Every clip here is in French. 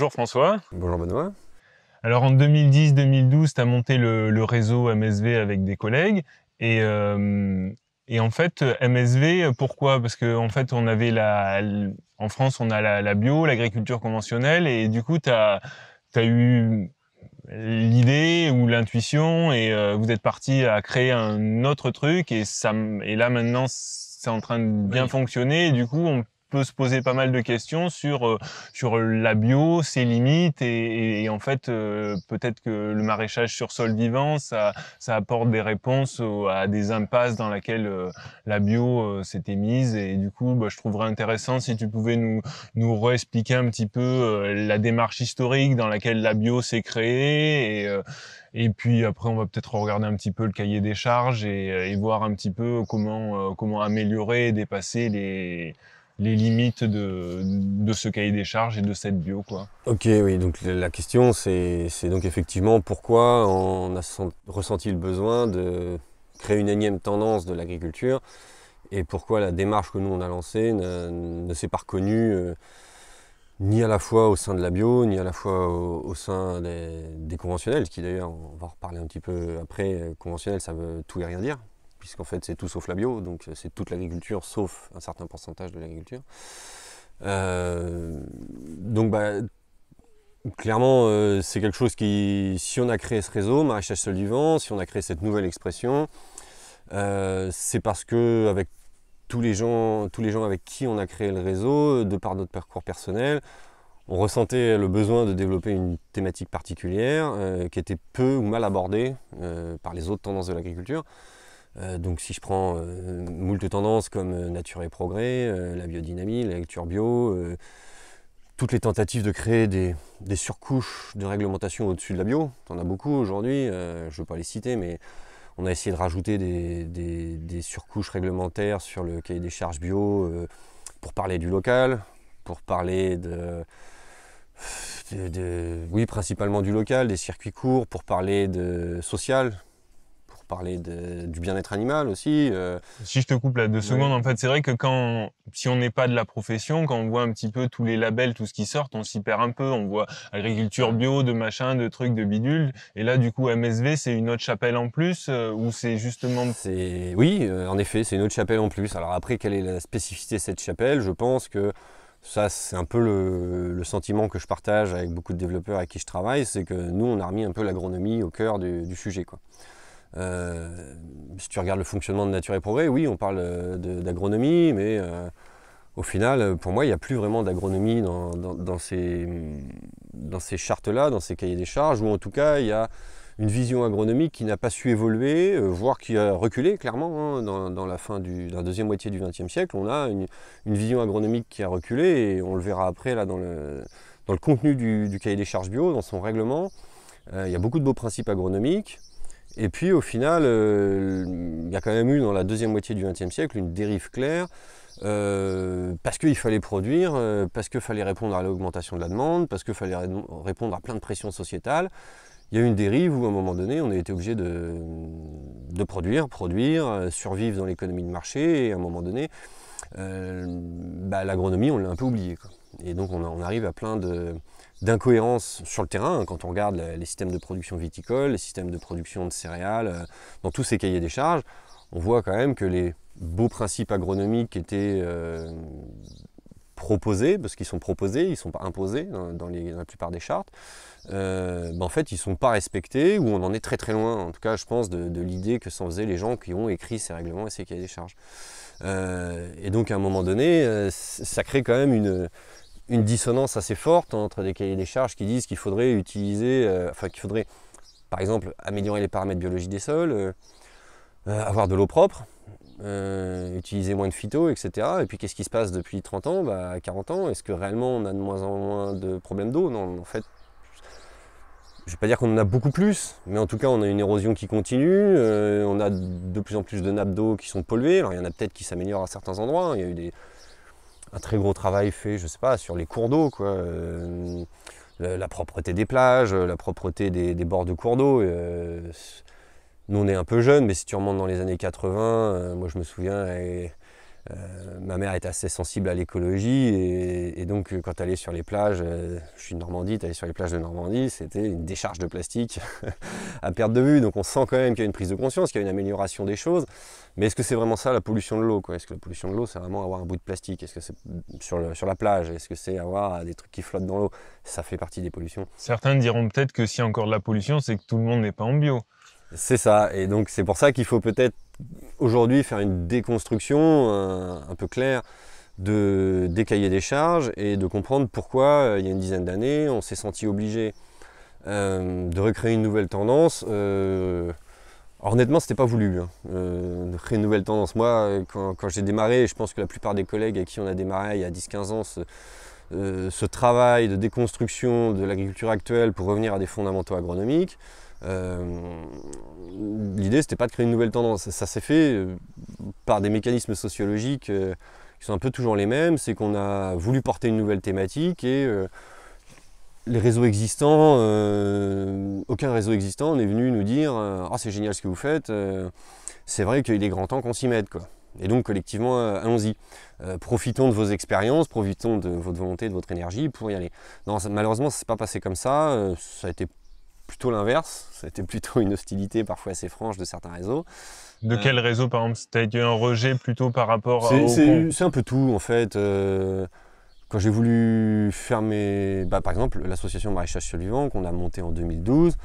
Bonjour François. Bonjour Benoît. Alors en 2010-2012, tu as monté le, réseau MSV avec des collègues. Et, euh, en fait, MSV, pourquoi Parce qu'en en fait, on avait la, en France, on a la, bio, l'agriculture conventionnelle. Et du coup, tu as, eu l'idée ou l'intuition et euh, vous êtes parti à créer un autre truc et ça et là maintenant c'est en train de bien fonctionner du coup on peut se poser pas mal de questions sur euh, sur la bio, ses limites et, en fait euh, peut-être que le maraîchage sur sol vivant ça ça apporte des réponses à des impasses dans laquelle euh, la bio s'était mise et du coup bah, je trouverais intéressant si tu pouvais nous nous réexpliquer un petit peu la démarche historique dans laquelle la bio s'est créée et et puis après, on va peut-être regarder un petit peu le cahier des charges et, voir un petit peu comment, comment améliorer et dépasser les, les limites de, ce cahier des charges et de cette bio. Quoi. Ok, oui, donc la question c'est donc effectivement pourquoi on a ressenti le besoin de créer une énième tendance de l'agriculture et pourquoi la démarche que nous on a lancée ne, s'est pas reconnue euh, ni à la fois au sein de la bio, ni à la fois au, sein des, des, conventionnels, qui d'ailleurs, on va reparler un petit peu après, euh, conventionnel ça veut tout et rien dire, puisqu'en fait c'est tout sauf la bio, donc euh, c'est toute l'agriculture sauf un certain pourcentage de l'agriculture. Euh, donc bah, clairement euh, c'est quelque chose qui, si on a créé ce réseau, maraîchage seul du si on a créé cette nouvelle expression, c'est parce que avec tous les, gens, tous les gens avec qui on a créé le réseau, de par notre parcours personnel, on ressentait le besoin de développer une thématique particulière qui était peu ou mal abordée par les autres tendances de l'agriculture. Euh, donc si je prends euh, moult tendances comme euh, Nature et Progrès, la biodynamie, la lecture bio, toutes les tentatives de créer des, surcouches de réglementation au-dessus de la bio, en a beaucoup aujourd'hui, je ne veux pas les citer, mais on a essayé de rajouter des, surcouches réglementaires sur le cahier des charges bio pour parler du local, pour parler de, Oui, principalement du local, des circuits courts, pour parler de social, parler du bien-être animal aussi. Euh, si je te coupe là deux secondes, en fait, c'est vrai que quand, si on n'est pas de la profession, quand on voit un petit peu tous les labels, tout ce qui sort, on s'y perd un peu. On voit agriculture bio, de machin, de trucs, de bidule. Et là, du coup, MSV, c'est une autre chapelle en plus, euh, ou c'est justement. C'est oui, euh, en effet, c'est une autre chapelle en plus. Alors après, quelle est la spécificité de cette chapelle Je pense que ça, c'est un peu le, sentiment que je partage avec beaucoup de développeurs avec qui je travaille, c'est que nous, on a remis un peu l'agronomie au cœur du, du sujet, quoi. Euh, si tu regardes le fonctionnement de Nature et Progrès, oui, on parle euh, d'agronomie, mais euh, au final, pour moi, il n'y a plus vraiment d'agronomie dans, ces, chartes-là, dans ces cahiers des charges, ou en tout cas, il y a une vision agronomique qui n'a pas su évoluer, voire qui a reculé clairement hein, dans, la fin du, la deuxième moitié du XXe siècle. On a une, vision agronomique qui a reculé et on le verra après là dans le, contenu du cahier des charges bio, dans son règlement. il y a beaucoup de beaux principes agronomiques, et puis au final, euh, il y a quand même eu dans la deuxième moitié du XXe siècle une dérive claire, euh, parce qu'il fallait produire, euh, parce qu'il fallait répondre à l'augmentation de la demande, parce qu'il fallait répondre à plein de pressions sociétales. Il y a eu une dérive où à un moment donné, on a été obligé de, produire, produire, survivre dans l'économie de marché, et à un moment donné, bah, l'agronomie, on l'a un peu oubliée. Et donc on, arrive à plein de d'incohérence sur le terrain, hein, quand on regarde les systèmes de production viticole, les systèmes de production de céréales, euh, dans tous ces cahiers des charges, on voit quand même que les beaux principes agronomiques qui étaient euh, proposés, parce qu'ils sont proposés, ils ne sont pas imposés dans, la plupart des chartes, euh, ben, en fait ils ne sont pas respectés ou on en est très très loin, en tout cas je pense, de, l'idée que s'en faisaient les gens qui ont écrit ces règlements et ces cahiers des charges. et donc à un moment donné, ça crée quand même une, une dissonance assez forte entre des cahiers des charges qui disent qu'il faudrait utiliser, euh, enfin qu'il faudrait par exemple améliorer les paramètres biologiques des sols, euh, euh, avoir de l'eau propre, utiliser moins de phyto, etc. Et puis qu'est-ce qui se passe depuis 30 ans, bah, 40 ans Est-ce que réellement on a de moins en moins de problèmes d'eau Non, en fait, je ne vais pas dire qu'on en a beaucoup plus, mais en tout cas, on a une érosion qui continue. on a de plus en plus de nappes d'eau qui sont polluées. Alors, il y en a peut-être qui s'améliorent à certains endroits. Hein. Il y a eu des, un très gros travail fait, je sais pas, sur les cours d'eau, quoi. Euh, la, propreté des plages, euh, la propreté des, bords de cours d'eau. Euh, nous, on est un peu jeunes, mais si tu remontes dans les années 80, moi je me souviens, euh, ma mère est assez sensible à l'écologie et, donc euh, quand elle est sur les plages, euh, je suis de Normandie, sur les plages de Normandie, c'était une décharge de plastique à perte de vue. Donc on sent quand même qu'il y a une prise de conscience, qu'il y a une amélioration des choses. Mais est-ce que c'est vraiment ça la pollution de l'eau Est-ce que la pollution de l'eau c'est vraiment avoir un bout de plastique Est-ce que c'est sur, sur la plage Est-ce que c'est avoir des trucs qui flottent dans l'eau Ça fait partie des pollutions. Certains diront peut-être que s'il y a encore de la pollution, c'est que tout le monde n'est pas en bio. C'est ça, et donc c'est pour ça qu'il faut peut-être aujourd'hui faire une déconstruction euh, un peu claire de, des cahiers des charges et de comprendre pourquoi, euh, il y a une dizaine d'années, on s'est senti obligé euh, de recréer une nouvelle tendance. alors honnêtement, c'était pas voulu, hein. de créer une nouvelle tendance. Moi, quand, j'ai démarré, et je pense que la plupart des collègues avec qui on a démarré il y a 10-15 ans, ce travail de déconstruction de l'agriculture actuelle pour revenir à des fondamentaux agronomiques, euh, l'idée, c'était pas de créer une nouvelle tendance. Ça s'est fait euh, par des mécanismes sociologiques euh, qui sont un peu toujours les mêmes. C'est qu'on a voulu porter une nouvelle thématique et les réseaux existants, aucun réseau existant n'est venu nous dire Ah, c'est génial ce que vous faites, c'est vrai qu'il est grand temps qu'on s'y mette. Quoi. Et donc collectivement, allons-y. profitons de vos expériences, profitons de votre volonté, de votre énergie pour y aller. Non, malheureusement, ça s'est pas passé comme ça. ça a été plutôt l'inverse. ça C'était plutôt une hostilité parfois assez franche de certains réseaux. De quel euh, réseau, par exemple C'était un rejet plutôt par rapport à. C'est, un peu tout, en fait. Euh, quand j'ai voulu fermer, bah, par exemple, l'association Maraîchage Survivant, qu'on a montée en 2012,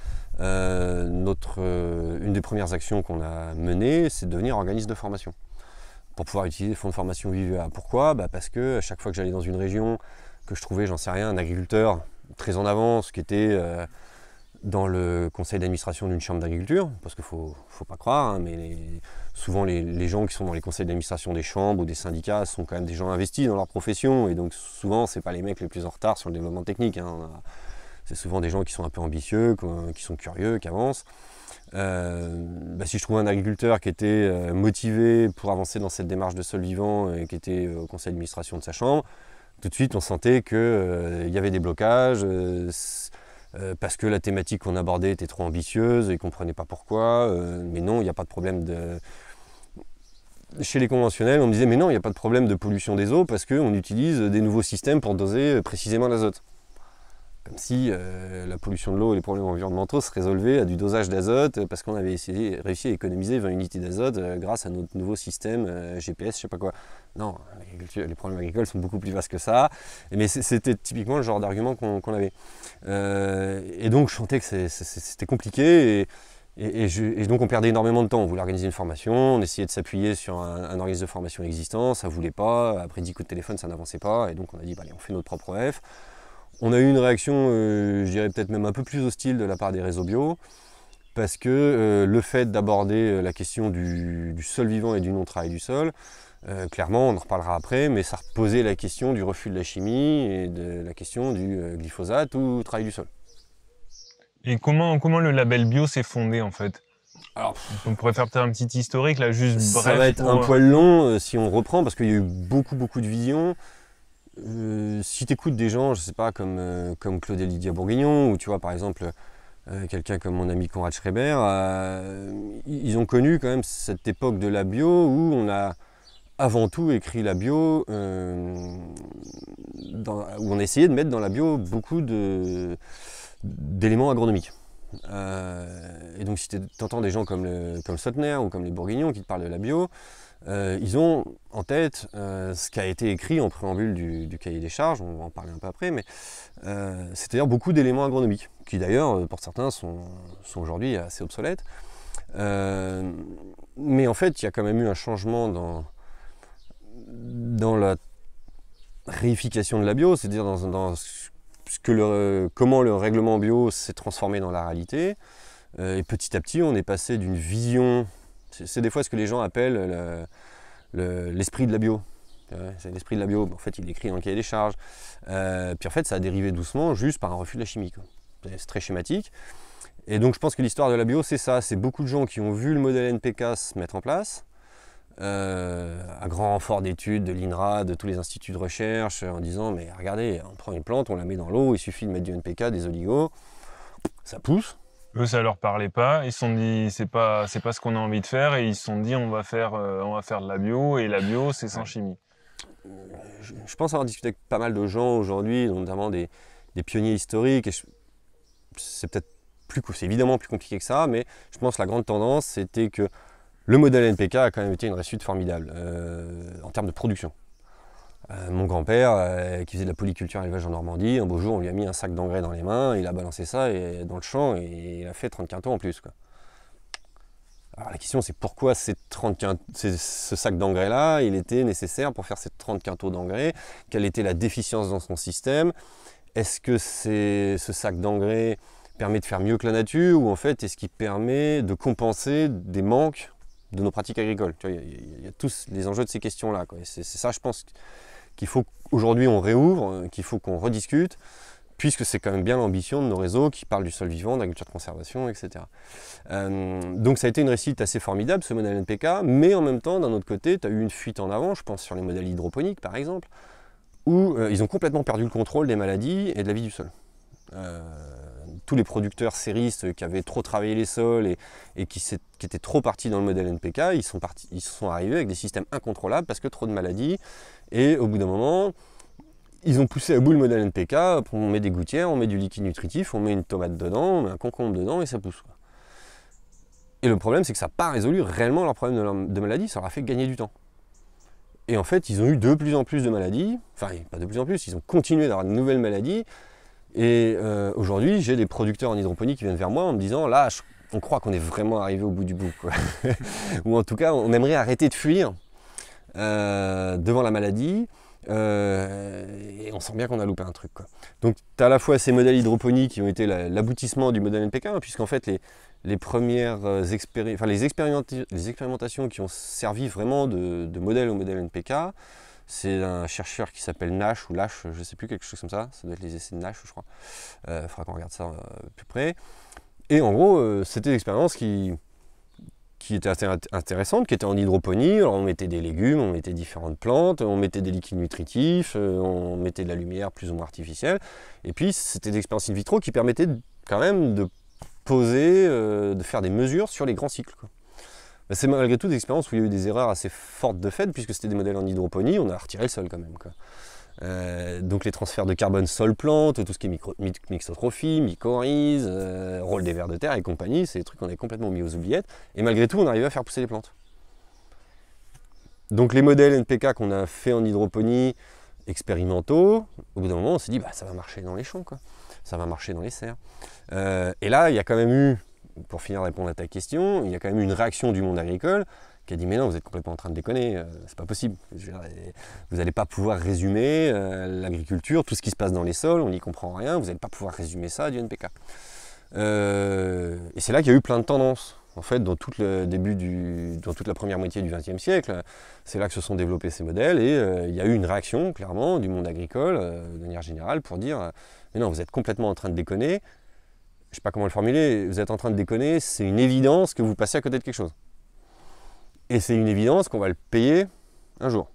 euh, notre, une des premières actions qu'on a menées, c'est de devenir organisme de formation. Pour pouvoir utiliser le fonds de formation Vivea. Pourquoi bah, Parce que à chaque fois que j'allais dans une région, que je trouvais, j'en sais rien, un agriculteur très en avance, qui était dans le conseil d'administration d'une chambre d'agriculture, parce qu'il ne faut, pas croire, hein, mais souvent les, gens qui sont dans les conseils d'administration des chambres ou des syndicats sont quand même des gens investis dans leur profession, et donc souvent ce pas les mecs les plus en retard sur le développement technique. Hein. C'est souvent des gens qui sont un peu ambitieux, qui sont curieux, qui avancent. Euh, bah, si je trouvais un agriculteur qui était euh, motivé pour avancer dans cette démarche de sol vivant et euh, qui était au conseil d'administration de sa chambre, tout de suite on sentait qu'il il y avait des blocages euh, parce que la thématique qu'on abordait était trop ambitieuse ils ne comprenaient pas pourquoi. Euh, mais non, il n'y a pas de problème de. Chez les conventionnels, on me disait mais non, il n'y a pas de problème de pollution des eaux parce qu'on utilise des nouveaux systèmes pour doser euh, précisément l'azote. Comme si la pollution de l'eau et les problèmes environnementaux se résolvaient à du dosage d'azote parce qu'on avait réussi à économiser 20 unités d'azote grâce à notre nouveau système GPS, je sais pas quoi. Non, les problèmes agricoles sont beaucoup plus vastes que ça. Mais c'était typiquement le genre d'argument qu'on avait. Euh, et donc je sentais que c'était compliqué. Et, donc on perdait énormément de temps. On voulait organiser une formation, on essayait de s'appuyer sur un, organisme de formation existant, ça voulait pas. Après 10 coups de téléphone, ça n'avançait pas. Et donc on a dit, bah, allez, on fait notre propre F. On a eu une réaction, euh, je dirais peut-être même un peu plus hostile de la part des réseaux bio, parce que euh, le fait d'aborder la question du, du, sol vivant et du non-travail du sol, euh, clairement, on en reparlera après, mais ça reposait la question du refus de la chimie et de la question du euh, glyphosate ou travail du sol. Et comment, comment le label bio s'est fondé en fait alors, on pourrait faire peut-être un petit historique là, juste bref. Ça va être un poil long euh, si on reprend parce qu'il y a eu beaucoup beaucoup de visions. si tu écoutes des gens, je sais pas, comme, comme Claude et Lydia Bourguignon, ou tu vois par exemple quelqu'un comme mon ami Conrad Schreiber, ils ont connu quand même cette époque de la bio où on a avant tout écrit la bio, euh, où on essayait de mettre dans la bio beaucoup d'éléments agronomiques. Euh, et donc si tu entends des gens comme, le, comme Sautner ou comme les Bourguignons qui te parlent de la bio, euh, ils ont en tête ce qui a été écrit en préambule du, du, cahier des charges, on va en parler un peu après, mais c'est-à-dire beaucoup d'éléments agronomiques, qui d'ailleurs pour certains sont, sont aujourd'hui assez obsolètes. mais en fait, il y a quand même eu un changement dans, dans la réification de la bio, c'est-à-dire dans, ce que comment le règlement bio s'est transformé dans la réalité. Euh, et petit à petit, on est passé d'une vision, c'est des fois ce que les gens appellent l'esprit de la bio. C'est l'esprit de la bio, en fait il l'écrit dans le cahier des charges. Euh, puis en fait ça a dérivé doucement juste par un refus de la chimie. C'est très schématique. Et donc je pense que l'histoire de la bio c'est ça, c'est beaucoup de gens qui ont vu le modèle NPK se mettre en place, à euh, grand renfort d'études de l'INRA, de tous les instituts de recherche, en disant mais regardez, on prend une plante, on la met dans l'eau, il suffit de mettre du NPK, des oligos, ça pousse. Eux, ça leur parlait pas. Ils se sont dit c'est pas c'est pas ce qu'on a envie de faire et ils se sont dit on va faire euh, on va faire de la bio et la bio c'est sans chimie. Je, pense avoir discuté avec pas mal de gens aujourd'hui, notamment des, pionniers historiques. et c'est peut-être plus c'est évidemment plus compliqué que ça, mais je pense que la grande tendance c'était que le modèle NPK a quand même été une réussite formidable euh, en termes de production. Euh, mon grand-père, euh, qui faisait de la polyculture l'élevage en Normandie, un beau jour, on lui a mis un sac d'engrais dans les mains, il a balancé ça dans le champ et il a fait 30 quintaux en plus. Alors la question, c'est pourquoi ces ce sac d'engrais-là, il était nécessaire pour faire ces 30 quintaux d'engrais Quelle était la déficience dans son système Est-ce que ce sac d'engrais permet de faire mieux que la nature ou en fait est-ce qu'il permet de compenser des manques de nos pratiques agricoles. il, y, a, tous les enjeux de ces questions-là. C'est ça, je pense, qu'il faut qu'aujourd'hui on réouvre, euh, qu'il faut qu'on rediscute, puisque c'est quand même bien l'ambition de nos réseaux qui parlent du sol vivant, culture de conservation, etc. Euh, donc ça a été une réussite assez formidable, ce modèle NPK, mais en même temps, d'un autre côté, tu as eu une fuite en avant, je pense, sur les modèles hydroponiques, par exemple, où euh, ils ont complètement perdu le contrôle des maladies et de la vie du sol tous les producteurs séristes qui avaient trop travaillé les sols et, qui, étaient trop partis dans le modèle NPK, ils sont, partis, ils sont arrivés avec des systèmes incontrôlables parce que trop de maladies. Et au bout d'un moment, ils ont poussé à bout le modèle NPK. On met des gouttières, on met du liquide nutritif, on met une tomate dedans, on met un concombre dedans et ça pousse. Et le problème, c'est que ça n'a pas résolu réellement leur problème de, de maladie, ça leur a fait gagner du temps. Et en fait, ils ont eu de plus en plus de maladies, enfin pas de plus en plus, ils ont continué d'avoir de nouvelles maladies, et euh, aujourd'hui, j'ai des producteurs en hydroponie qui viennent vers moi en me disant là, on croit qu'on est vraiment arrivé au bout du bout. Ou en tout cas, on aimerait arrêter de fuir euh, devant la maladie. Euh, et on sent bien qu'on a loupé un truc. Donc, tu as à la fois ces modèles hydroponiques qui ont été l'aboutissement du modèle NPK, puisqu'en fait, les, premières expérimentations qui ont servi vraiment de modèle au modèle NPK, c'est un chercheur qui s'appelle Nash ou Lash, je ne sais plus, quelque chose comme ça. Ça doit être les essais de Nash, je crois. Il euh, faudra qu'on regarde ça euh, plus près. Et en gros, euh, c'était une expérience qui, qui était intéressante, qui était en hydroponie. Alors on mettait des légumes, on mettait différentes plantes, on mettait des liquides nutritifs, on mettait de la lumière plus ou moins artificielle. Et puis c'était des expériences in vitro qui permettaient quand même de poser, de faire des mesures sur les grands cycles. Bah, c'est malgré tout des expériences où il y a eu des erreurs assez fortes de fait, puisque c'était des modèles en hydroponie, on a retiré le sol quand même. Euh, donc les transferts de carbone sol-plante, tout ce qui est mixotrophie, mycorhize, euh, rôle des vers de terre et compagnie, c'est des trucs qu'on a complètement mis aux oubliettes, et malgré tout on arrivait à faire pousser les plantes. Donc les modèles NPK qu'on a fait en hydroponie, expérimentaux, au bout d'un moment on s'est dit bah, ça va marcher dans les champs, ça va marcher dans les serres. Euh, et là il y a quand même eu pour finir de répondre à ta question, il y a quand même une réaction du monde agricole qui a dit mais non vous êtes complètement en train de déconner, euh, c'est pas possible. vous n'allez pas pouvoir résumer euh, l'agriculture, tout ce qui se passe dans les sols, on n'y comprend rien, vous n'allez pas pouvoir résumer ça du NPK. Euh, et c'est là qu'il y a eu plein de tendances. En fait, dans tout le début du, dans toute la première moitié du XXe siècle, c'est là que se sont développés ces modèles et il y a eu une réaction clairement du monde agricole de manière générale pour dire mais non vous êtes complètement en train de déconner, je sais pas comment le formuler, vous êtes en train de déconner, c'est une évidence que vous passez à côté de quelque chose. Et c'est une évidence qu'on va le payer un jour.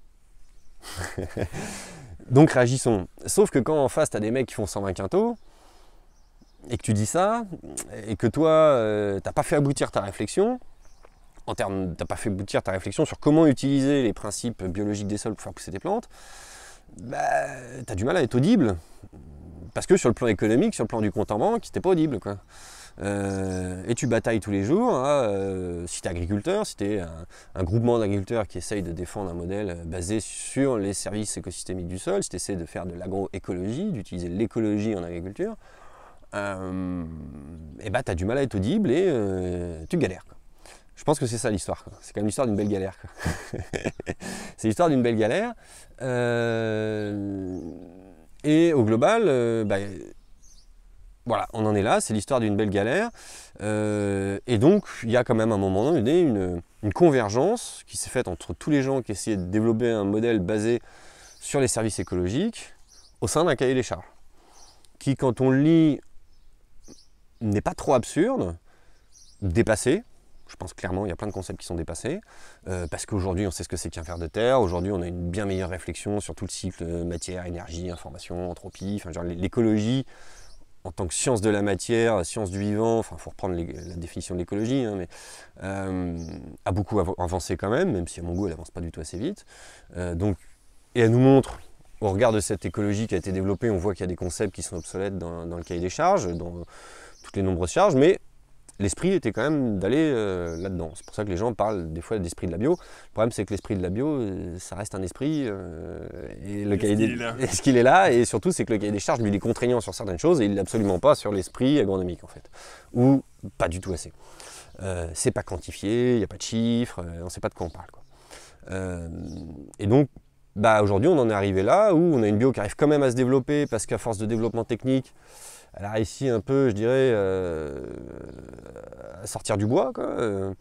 Donc réagissons. Sauf que quand en face, tu as des mecs qui font 120 quintaux, et que tu dis ça, et que toi, tu euh, t'as pas fait aboutir ta réflexion, en termes, t'as pas fait aboutir ta réflexion sur comment utiliser les principes biologiques des sols pour faire pousser des plantes, bah, tu as du mal à être audible parce que sur le plan économique, sur le plan du compte en banque, c'était pas audible. Quoi. Euh, et tu batailles tous les jours. Hein, euh, si tu agriculteur, si tu un, groupement d'agriculteurs qui essaye de défendre un modèle euh, basé sur les services écosystémiques du sol, si tu essaies de faire de l'agroécologie, d'utiliser l'écologie en agriculture, euh, et bah tu as du mal à être audible et tu galères. Je pense que c'est ça l'histoire. C'est quand même l'histoire d'une belle galère. c'est l'histoire d'une belle galère. Euh et au global, euh, bah, voilà, on en est là, c'est l'histoire d'une belle galère. Euh, et donc, il y a quand même à un moment donné une, une convergence qui s'est faite entre tous les gens qui essayaient de développer un modèle basé sur les services écologiques au sein d'un cahier des charges, qui, quand on le lit, n'est pas trop absurde, dépassé, je pense clairement, il y a plein de concepts qui sont dépassés, euh, parce qu'aujourd'hui, on sait ce que c'est qu'un fer de terre, aujourd'hui, on a une bien meilleure réflexion sur tout le cycle euh, matière, énergie, information, entropie, enfin, l'écologie, en tant que science de la matière, science du vivant, enfin, il faut reprendre la définition de l'écologie, hein, mais euh, a beaucoup avancé quand même, même si à mon goût, elle n'avance pas du tout assez vite. donc, et elle nous montre, au regard de cette écologie qui a été développée, on voit qu'il y a des concepts qui sont obsolètes dans, dans le cahier des charges, dans toutes les nombreuses charges, mais l'esprit était quand même d'aller euh, là-dedans. C'est pour ça que les gens parlent des fois d'esprit de la bio. Le problème, c'est que l'esprit de la bio, euh, ça reste un esprit. Euh, et le ce cahier qu'il des... est est, là Et surtout, c'est que le cahier des charges, lui, il est contraignant sur certaines choses et il n'est absolument pas sur l'esprit agronomique, en fait. Ou pas du tout assez. c'est pas quantifié, il n'y a pas de chiffres, on ne sait pas de quoi on parle. et donc, bah, aujourd'hui, on en est arrivé là où on a une bio qui arrive quand même à se développer parce qu'à force de développement technique, elle a réussi un peu, je dirais, euh, à sortir du bois. Quoi. Euh.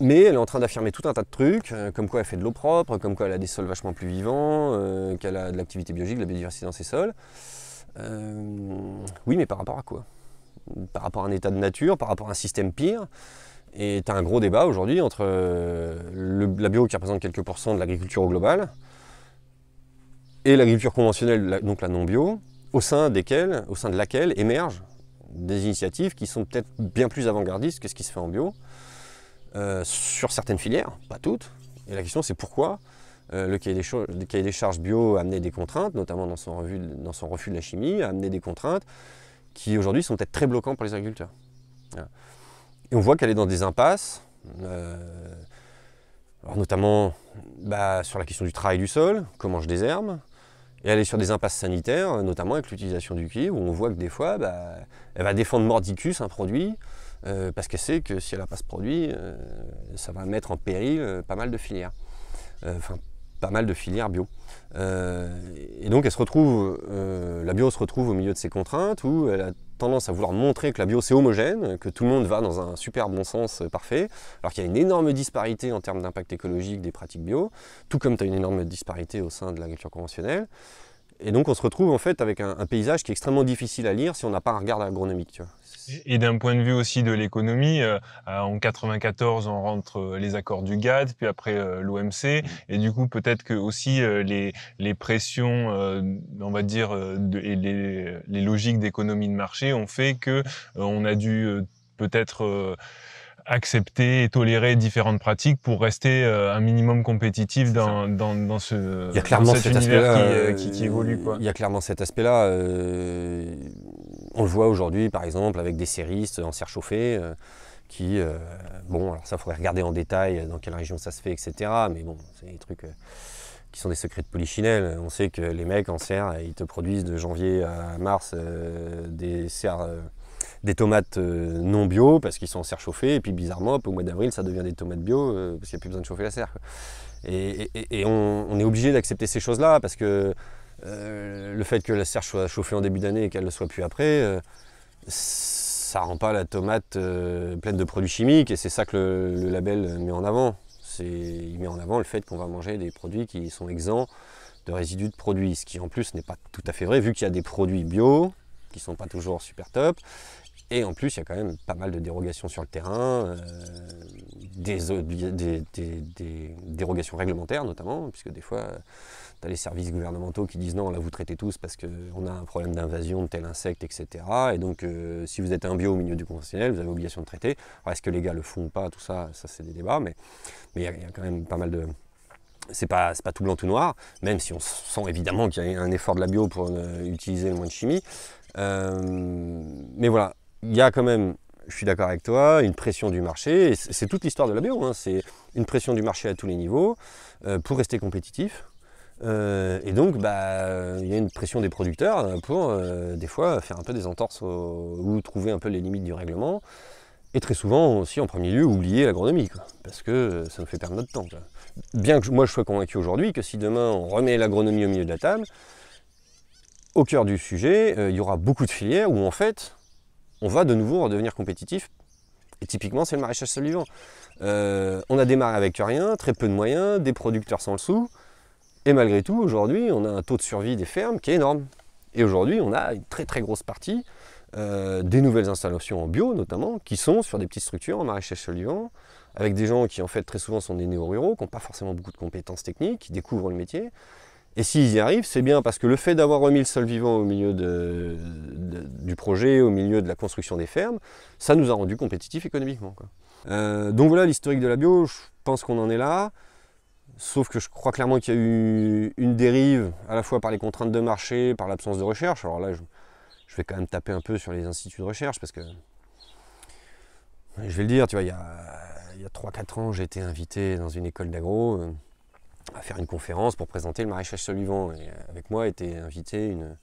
Mais elle est en train d'affirmer tout un tas de trucs, euh, comme quoi elle fait de l'eau propre, comme quoi elle a des sols vachement plus vivants, qu'elle a de l'activité biologique, de la biodiversité dans ses sols. oui, mais par rapport à quoi Par rapport à un état de nature, par rapport à un système pire. Et tu as un gros débat aujourd'hui entre la bio qui représente quelques pourcents de l'agriculture au global et l'agriculture conventionnelle, donc la non bio, au sein au sein de laquelle émergent des initiatives qui sont peut-être bien plus avant-gardistes que ce qui se fait en bio, euh, sur certaines filières, pas toutes. Et la question c'est pourquoi euh, le, cahier des charges bio a amené des contraintes, notamment dans son, refus de la chimie, a amené des contraintes qui aujourd'hui sont peut-être très bloquantes pour les agriculteurs. Et on voit qu'elle est dans des impasses, euh, notamment bah, sur la question du travail du sol, comment je désherbe, et elle est sur des impasses sanitaires, notamment avec l'utilisation du cuivre, où on voit que des fois, bah, elle va défendre mordicus un produit, euh, parce qu'elle sait que si elle n'a pas ce produit, euh, ça va mettre en péril euh, pas mal de filières. Enfin, pas mal de filières bio. et donc, elle se retrouve, la bio se retrouve au milieu de ces contraintes où elle a tendance à vouloir montrer que la bio c'est homogène, que tout le monde va dans un super bon sens euh, parfait, alors qu'il y a une énorme disparité en termes d'impact écologique des pratiques bio, tout comme tu as une énorme disparité au sein de l'agriculture conventionnelle. Et donc on se retrouve en fait avec un, paysage qui est extrêmement difficile à lire si on n'a pas un regard agronomique. Et d'un point de vue aussi de l'économie, euh, euh, en 94, on rentre euh, les accords du GATT, puis après l'OMC, et du coup peut-être que aussi les, les pressions, on va dire, et les, les logiques d'économie de marché ont fait que on a dû peut-être accepter et tolérer différentes pratiques pour rester un minimum compétitif dans, dans, dans ce il y a clairement cet aspect-là qui, qui, qui, évolue quoi. il y a clairement cet aspect-là euh, on le voit aujourd'hui, par exemple, avec des serristes en serre chauffée, euh, qui, euh, bon, alors ça, faudrait regarder en détail euh, dans quelle région ça se fait, etc. Mais bon, c'est des trucs qui sont des secrets de polychinelle. On sait que les mecs en serre, ils te produisent de janvier à mars des serres, des tomates non bio parce qu'ils sont en serre chauffée. Et puis, bizarrement, au mois d'avril, ça devient des tomates bio parce qu'il n'y a plus besoin de chauffer la serre. Et, on, est obligé d'accepter ces choses-là parce que euh, le fait que la serre soit chauffée en début d'année et qu'elle ne le soit plus après, euh, ça rend pas la tomate euh, pleine de produits chimiques et c'est ça que le, label met en avant. Il met en avant le fait qu'on va manger des produits qui sont exempts de résidus de produits, ce qui en plus n'est pas tout à fait vrai vu qu'il y a des produits bio qui sont pas toujours super top et en plus, il y a quand même pas mal de dérogations sur le terrain, des, dérogations réglementaires notamment, puisque des fois, T'as les services gouvernementaux qui disent non, là vous traitez tous parce qu'on a un problème d'invasion de tel insecte, etc. Et donc euh, si vous êtes un bio au milieu du conventionnel, vous avez obligation de traiter. Alors est-ce que les gars le font ou pas, tout ça, ça c'est des débats, mais il y, a quand même pas mal de... C'est pas, pas tout blanc, tout noir, même si on sent évidemment qu'il y a un effort de la bio pour euh, utiliser le moins de chimie. Euh, mais voilà, il y a quand même je suis d'accord avec toi, une pression du marché, c'est toute l'histoire de la bio, hein. c'est une pression du marché à tous les niveaux pour rester compétitif, euh, et donc, bah, il y a une pression des producteurs euh, pour, euh, des fois, faire un peu des entorses ou trouver un peu les limites du règlement. Et très souvent aussi, en premier lieu, oublier l'agronomie, parce que ça nous fait perdre notre temps. Bien que moi, je sois convaincu aujourd'hui que si demain, on remet l'agronomie au milieu de la table, au cœur du sujet, il y aura beaucoup de filières où, en fait, on va de nouveau redevenir compétitif. Et typiquement, c'est le maraîchage salivant. on a démarré avec rien, très peu de moyens, des producteurs sans le sou. Et malgré tout, aujourd'hui, on a un taux de survie des fermes qui est énorme. Et aujourd'hui, on a une très très grosse partie euh, des nouvelles installations en bio, notamment, qui sont sur des petites structures en maraîchage sol-vivant, avec des gens qui en fait très souvent sont des néo-ruraux, qui n'ont pas forcément beaucoup de compétences techniques, qui découvrent le métier. Et s'ils y arrivent, c'est bien parce que le fait d'avoir remis le sol vivant au milieu du projet, au milieu de la construction des fermes, ça nous a rendu compétitifs économiquement. Euh, donc voilà l'historique de la bio, je pense qu'on en est là. Sauf que je crois clairement qu'il y a eu une dérive, à la fois par les contraintes de marché, par l'absence de recherche. Alors là, je, vais quand même taper un peu sur les instituts de recherche, parce que, je vais le dire, tu vois, il y a, 3-4 ans, j'ai été invité dans une école d'agro euh, à faire une conférence pour présenter le maraîchage solvant. Et euh, avec moi était invitée une,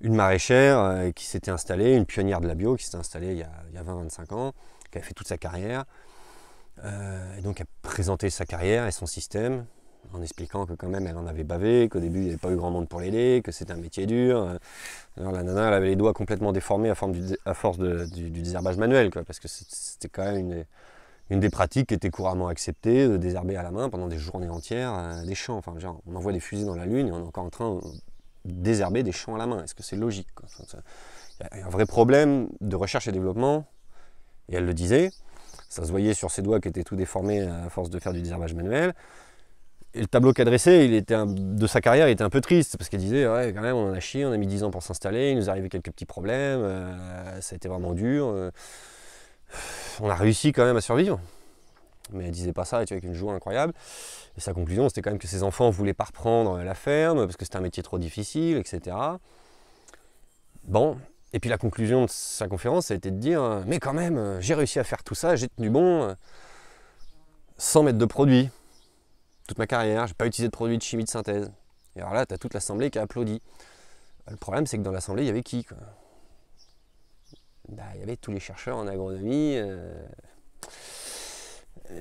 une maraîchère euh, qui s'était installée, une pionnière de la bio qui s'était installée il y a, a 20-25 ans, qui avait fait toute sa carrière euh, et donc elle présentait sa carrière et son système en expliquant que quand même elle en avait bavé, qu'au début il n'y avait pas eu grand monde pour l'aider, que c'était un métier dur. Euh, la nana elle avait les doigts complètement déformés à, force du, désherbage manuel, parce que c'était quand même une, des pratiques qui était couramment acceptée, de désherber à la main pendant des journées entières euh, des champs. Enfin, on envoie des fusées dans la lune et on est encore en train de désherber des champs à la main. Est-ce que c'est logique Il y a un vrai problème de recherche et développement, et elle le disait. Ça se voyait sur ses doigts qui étaient tout déformés à force de faire du désherbage manuel. Et le tableau qu'elle dressé il était de sa carrière, était un peu triste parce qu'elle disait Ouais, quand même, on en a chié, on a mis 10 ans pour s'installer, il nous arrivait quelques petits problèmes, euh, ça a été vraiment dur. Euh, on a réussi quand même à survivre. Mais elle disait pas ça, tu avec une joie incroyable. Et sa conclusion, c'était quand même que ses enfants voulaient pas reprendre la ferme parce que c'était un métier trop difficile, etc. Bon, et puis la conclusion de sa conférence, a été de dire euh, Mais quand même, euh, j'ai réussi à faire tout ça, j'ai tenu bon euh, sans mettre de produit. Toute ma carrière, j'ai pas utilisé de produit de chimie de synthèse. Et alors là, tu as toute l'assemblée qui a applaudi. Le problème, c'est que dans l'assemblée, il y avait qui bah, Il y avait tous les chercheurs en agronomie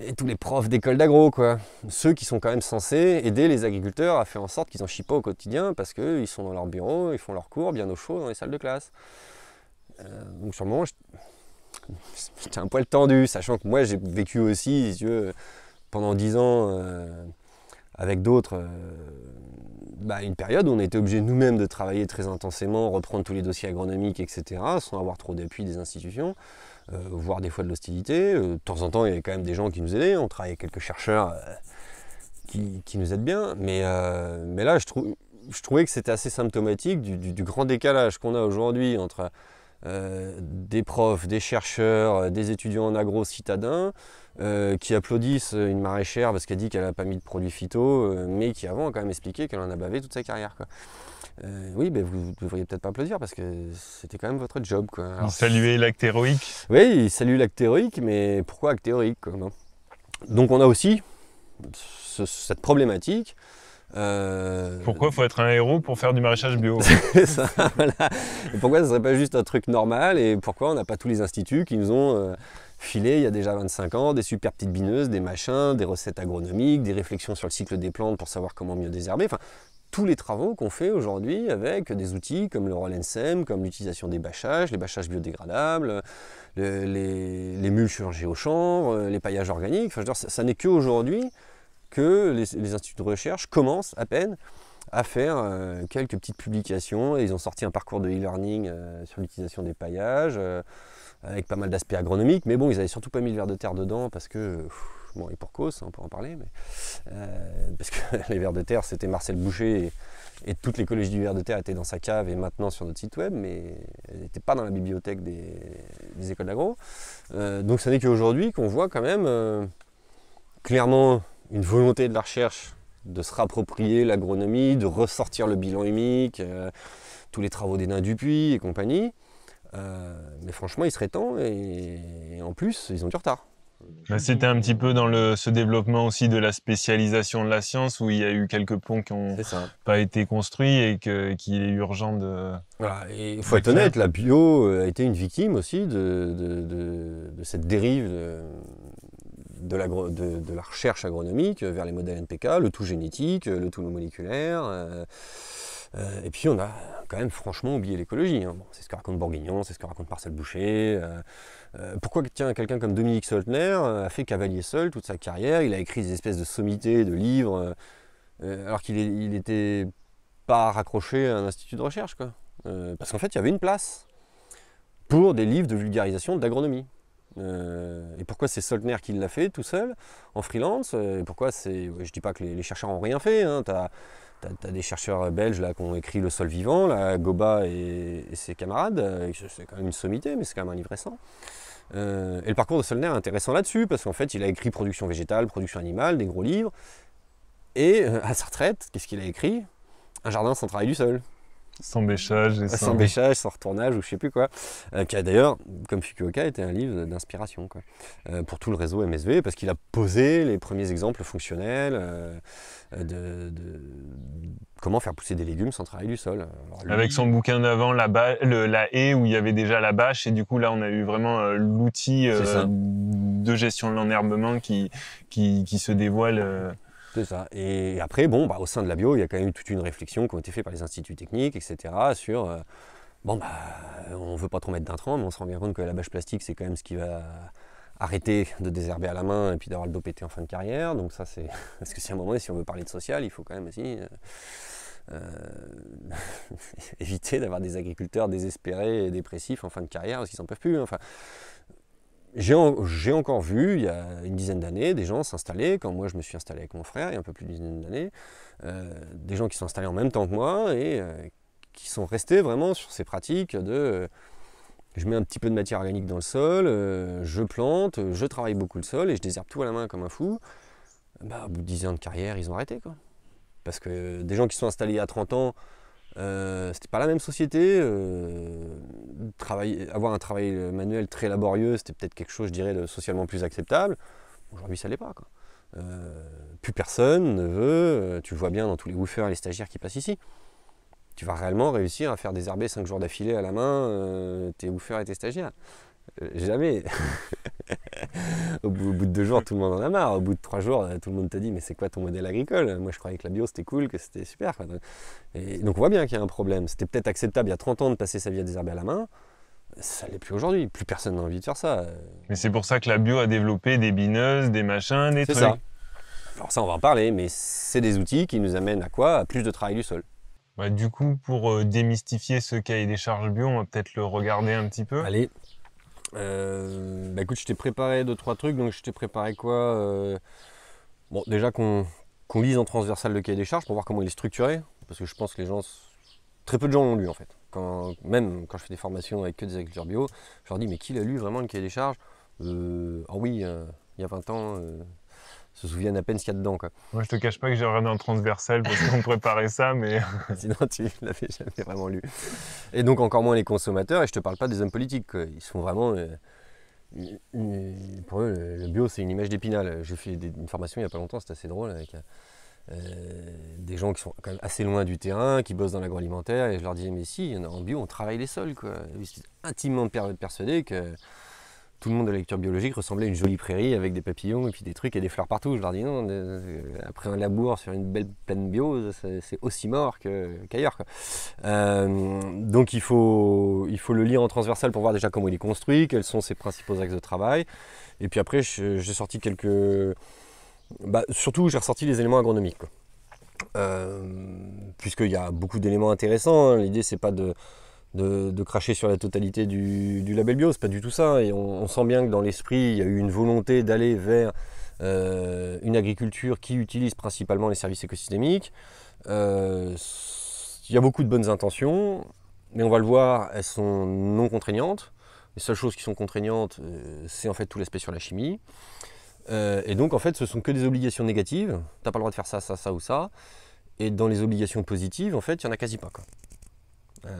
et tous les profs d'école d'agro, quoi. Ceux qui sont quand même censés aider les agriculteurs à faire en sorte qu'ils n'en chient pas au quotidien parce qu'ils sont dans leur bureau, ils font leurs cours bien au chaud dans les salles de classe. Euh, donc sur le moment, j'étais un poil tendu, sachant que moi j'ai vécu aussi, pendant dix ans euh, avec d'autres, euh, bah, une période où on était obligé nous-mêmes de travailler très intensément, reprendre tous les dossiers agronomiques, etc., sans avoir trop d'appui des institutions. Euh, voire des fois de l'hostilité. Euh, de temps en temps, il y avait quand même des gens qui nous aidaient. On travaillait avec quelques chercheurs euh, qui, nous aident bien. Mais, là, je, trouvais que c'était assez symptomatique du, grand décalage qu'on a aujourd'hui entre des profs, des chercheurs, des étudiants en agro citadins qui applaudissent une maraîchère parce qu'elle dit qu'elle n'a pas mis de produits phyto, mais qui avant quand même expliqué qu'elle en a bavé toute sa carrière. Euh, oui, mais vous ne devriez peut-être pas applaudir parce que c'était quand même votre job. Quoi. saluer l'acte héroïque Oui, saluer salue l'acte héroïque, mais pourquoi acte héroïque Donc on a aussi cette problématique. Euh... Pourquoi faut être un héros pour faire du maraîchage bio Pourquoi ce serait pas juste un truc normal et pourquoi on n'a pas tous les instituts qui nous ont euh, filé il y a déjà 25 ans des super petites bineuses, des machins, des recettes agronomiques, des réflexions sur le cycle des plantes pour savoir comment mieux désherber tous les travaux qu'on fait aujourd'hui avec des outils comme le sem, comme l'utilisation des bâchages, les bâchages biodégradables, les, mules mulches au euh, les paillages organiques. Enfin, je veux dire, ça, n'est qu'aujourd'hui que les, instituts de recherche commencent à peine à faire euh, quelques petites publications. Ils ont sorti un parcours de e-learning euh, sur l'utilisation des paillages, avec pas mal d'aspects agronomiques, mais bon, ils n'avaient surtout pas mis le verre de terre dedans parce que... Bon, et pour cause, on peut en parler, mais euh, parce que les vers de terre, c'était Marcel Boucher et, toutes les l'écologie du vers de terre étaient dans sa cave et maintenant sur notre site web, mais elle n'était pas dans la bibliothèque des, écoles d'agro. Euh, donc ça n'est qu'aujourd'hui qu'on voit quand même euh, clairement une volonté de la recherche de se rapproprier l'agronomie, de ressortir le bilan humique, tous les travaux des nains du puits et compagnie. mais franchement, il serait temps et en plus, ils ont du retard. C'était un petit peu dans ce développement aussi de la spécialisation de la science où il y a eu quelques ponts qui n'ont pas été construits et qu'il est urgent de. Voilà, il faut être honnête, la bio euh, a été une victime aussi de, cette dérive euh, de, la, la recherche agronomique vers les modèles NPK, le tout génétique, euh, le tout moléculaire. et puis on a quand même franchement oublié l'écologie. Hein. Bon, c'est ce que raconte Bourguignon, c'est ce que raconte Marcel Boucher. Euh, pourquoi quelqu'un comme Dominique Soltner euh, a fait cavalier seul toute sa carrière Il a écrit des espèces de sommités, de livres, euh, alors qu'il il était pas raccroché à un institut de recherche. Quoi. parce qu'en fait, il y avait une place pour des livres de vulgarisation d'agronomie. et pourquoi c'est Soltner qui l'a fait tout seul, en freelance et Pourquoi c'est. Je dis pas que les, chercheurs n'ont rien fait. Hein, T'as des chercheurs euh, belges là, qui ont écrit Le sol vivant, là, Goba et, ses camarades. Euh, c'est quand même une sommité, mais c'est quand même un livre récent. Euh, et le parcours de Solner est intéressant là-dessus, parce qu'en fait, il a écrit Production végétale, Production animale, des gros livres. Et à sa retraite, qu'est-ce qu'il a écrit Un jardin sans travail du sol. Sans bêchage. sans... retournage ou je sais plus quoi. Euh, qui a d'ailleurs, comme Fukuoka, été un livre d'inspiration quoi, euh, pour tout le réseau MSV parce qu'il a posé les premiers exemples fonctionnels euh, de, comment faire pousser des légumes sans travailler du sol. Avec son bouquin d'avant, la, la haie où il y avait déjà la bâche et du coup là on a eu vraiment l'outil de gestion de l'enherbement qui, qui, qui, se dévoile c'est ça. Et après, bon, bah, au sein de la bio, il y a quand même toute une réflexion qui a été faite par les instituts techniques, etc. sur. Euh, bon, bah, on veut pas trop mettre d'intrants, mais on se rend bien compte que la bâche plastique, c'est quand même ce qui va arrêter de désherber à la main et puis d'avoir le dos pété en fin de carrière. Donc, ça, c'est. Parce que si à un moment, si on veut parler de social, il faut quand même aussi. Euh, euh, éviter d'avoir des agriculteurs désespérés et dépressifs en fin de carrière parce qu'ils n'en peuvent plus. Hein. J'ai encore vu, il y a une dizaine d'années, des gens s'installer, quand moi je me suis installé avec mon frère, il y a un peu plus d'une dizaine d'années, euh, des gens qui sont installés en même temps que moi et euh, qui sont restés vraiment sur ces pratiques de euh, je mets un petit peu de matière organique dans le sol, je plante, je travaille beaucoup le sol et je désherbe tout à la main comme un fou. Bah, au bout de dix ans de carrière, ils ont arrêté. Quoi. Parce que des gens qui sont installés a 30 ans, euh, c'était pas la même société. Euh, avoir un travail manuel très laborieux, c'était peut-être quelque chose, je dirais, de socialement plus acceptable. Aujourd'hui, ça l'est pas. Euh, plus personne ne veut, tu vois bien dans tous les woofers et les stagiaires qui passent ici. Tu vas réellement réussir à faire des herbés 5 jours d'affilée à la main, tes woofers et tes stagiaires. Euh, jamais. au, bout, de deux jours, tout le monde en a marre. Au bout de trois jours, euh, tout le monde t'a dit Mais c'est quoi ton modèle agricole Moi, je croyais que la bio, c'était cool, que c'était super. donc, on voit bien qu'il y a un problème. C'était peut-être acceptable il y a 30 ans de passer sa vie à désherber à la main. Ça l'est plus aujourd'hui. Plus personne n'a envie de faire ça. Mais c'est pour ça que la bio a développé des bineuses, des machins, des trucs. Ça. Alors, ça, on va en parler, mais c'est des outils qui nous amènent à quoi À plus de travail du sol. Bah, du coup, pour euh, démystifier ce cahier des charges bio, on va peut-être le regarder un petit peu. Allez, euh, bah écoute, je t'ai préparé deux trois trucs, donc je t'ai préparé quoi euh, Bon, déjà qu'on lise en transversal le cahier des charges pour voir comment il est structuré, parce que je pense que les gens, très peu de gens l'ont lu en fait. même quand je fais des formations avec que des agriculteurs bio, je leur dis mais qui l'a lu vraiment le cahier des charges euh, ah oui, il y a 20 ans, se souviennent à peine ce qu'il y a dedans. Quoi. Moi, je te cache pas que j'ai regardé en transversal parce qu'on préparait ça, mais. Sinon, tu l'avais jamais vraiment lu. Et donc, encore moins les consommateurs, et je ne te parle pas des hommes politiques. Ils sont vraiment. Euh, pour eux, le bio, c'est une image d'épinal. Je fais une formation il n'y a pas longtemps, c'était assez drôle, avec euh, des gens qui sont quand même assez loin du terrain, qui bossent dans l'agroalimentaire, et je leur disais, mais si, en bio, on travaille les sols. Quoi. Ils étaient intimement persuadés que tout le monde de la lecture biologique ressemblait à une jolie prairie avec des papillons et puis des trucs et des fleurs partout. Je leur dis non, euh, après un labour sur une belle plaine biose, c'est aussi mort qu'ailleurs. Euh, donc il faut, il faut le lire en transversal pour voir déjà comment il est construit, quels sont ses principaux axes de travail. Et puis après, j'ai sorti quelques. Bah, surtout, j'ai ressorti les éléments agronomiques. Euh, puisqu'il y a beaucoup d'éléments intéressants. Hein. L'idée, c'est pas de de, cracher sur la totalité du, label bio, c'est pas du tout ça. Hein. Et on, sent bien que dans l'esprit, il y a eu une volonté d'aller vers euh, une agriculture qui utilise principalement les services écosystémiques. Euh, il y a beaucoup de bonnes intentions, mais on va le voir, elles sont non contraignantes. Les seules choses qui sont contraignantes, euh, c'est en fait tout l'aspect sur la chimie. et donc en fait, ce sont que des obligations négatives. T'as pas le droit de faire ça, ça, ça ou ça. Et dans les obligations positives, en fait, il y en a quasi pas. Euh,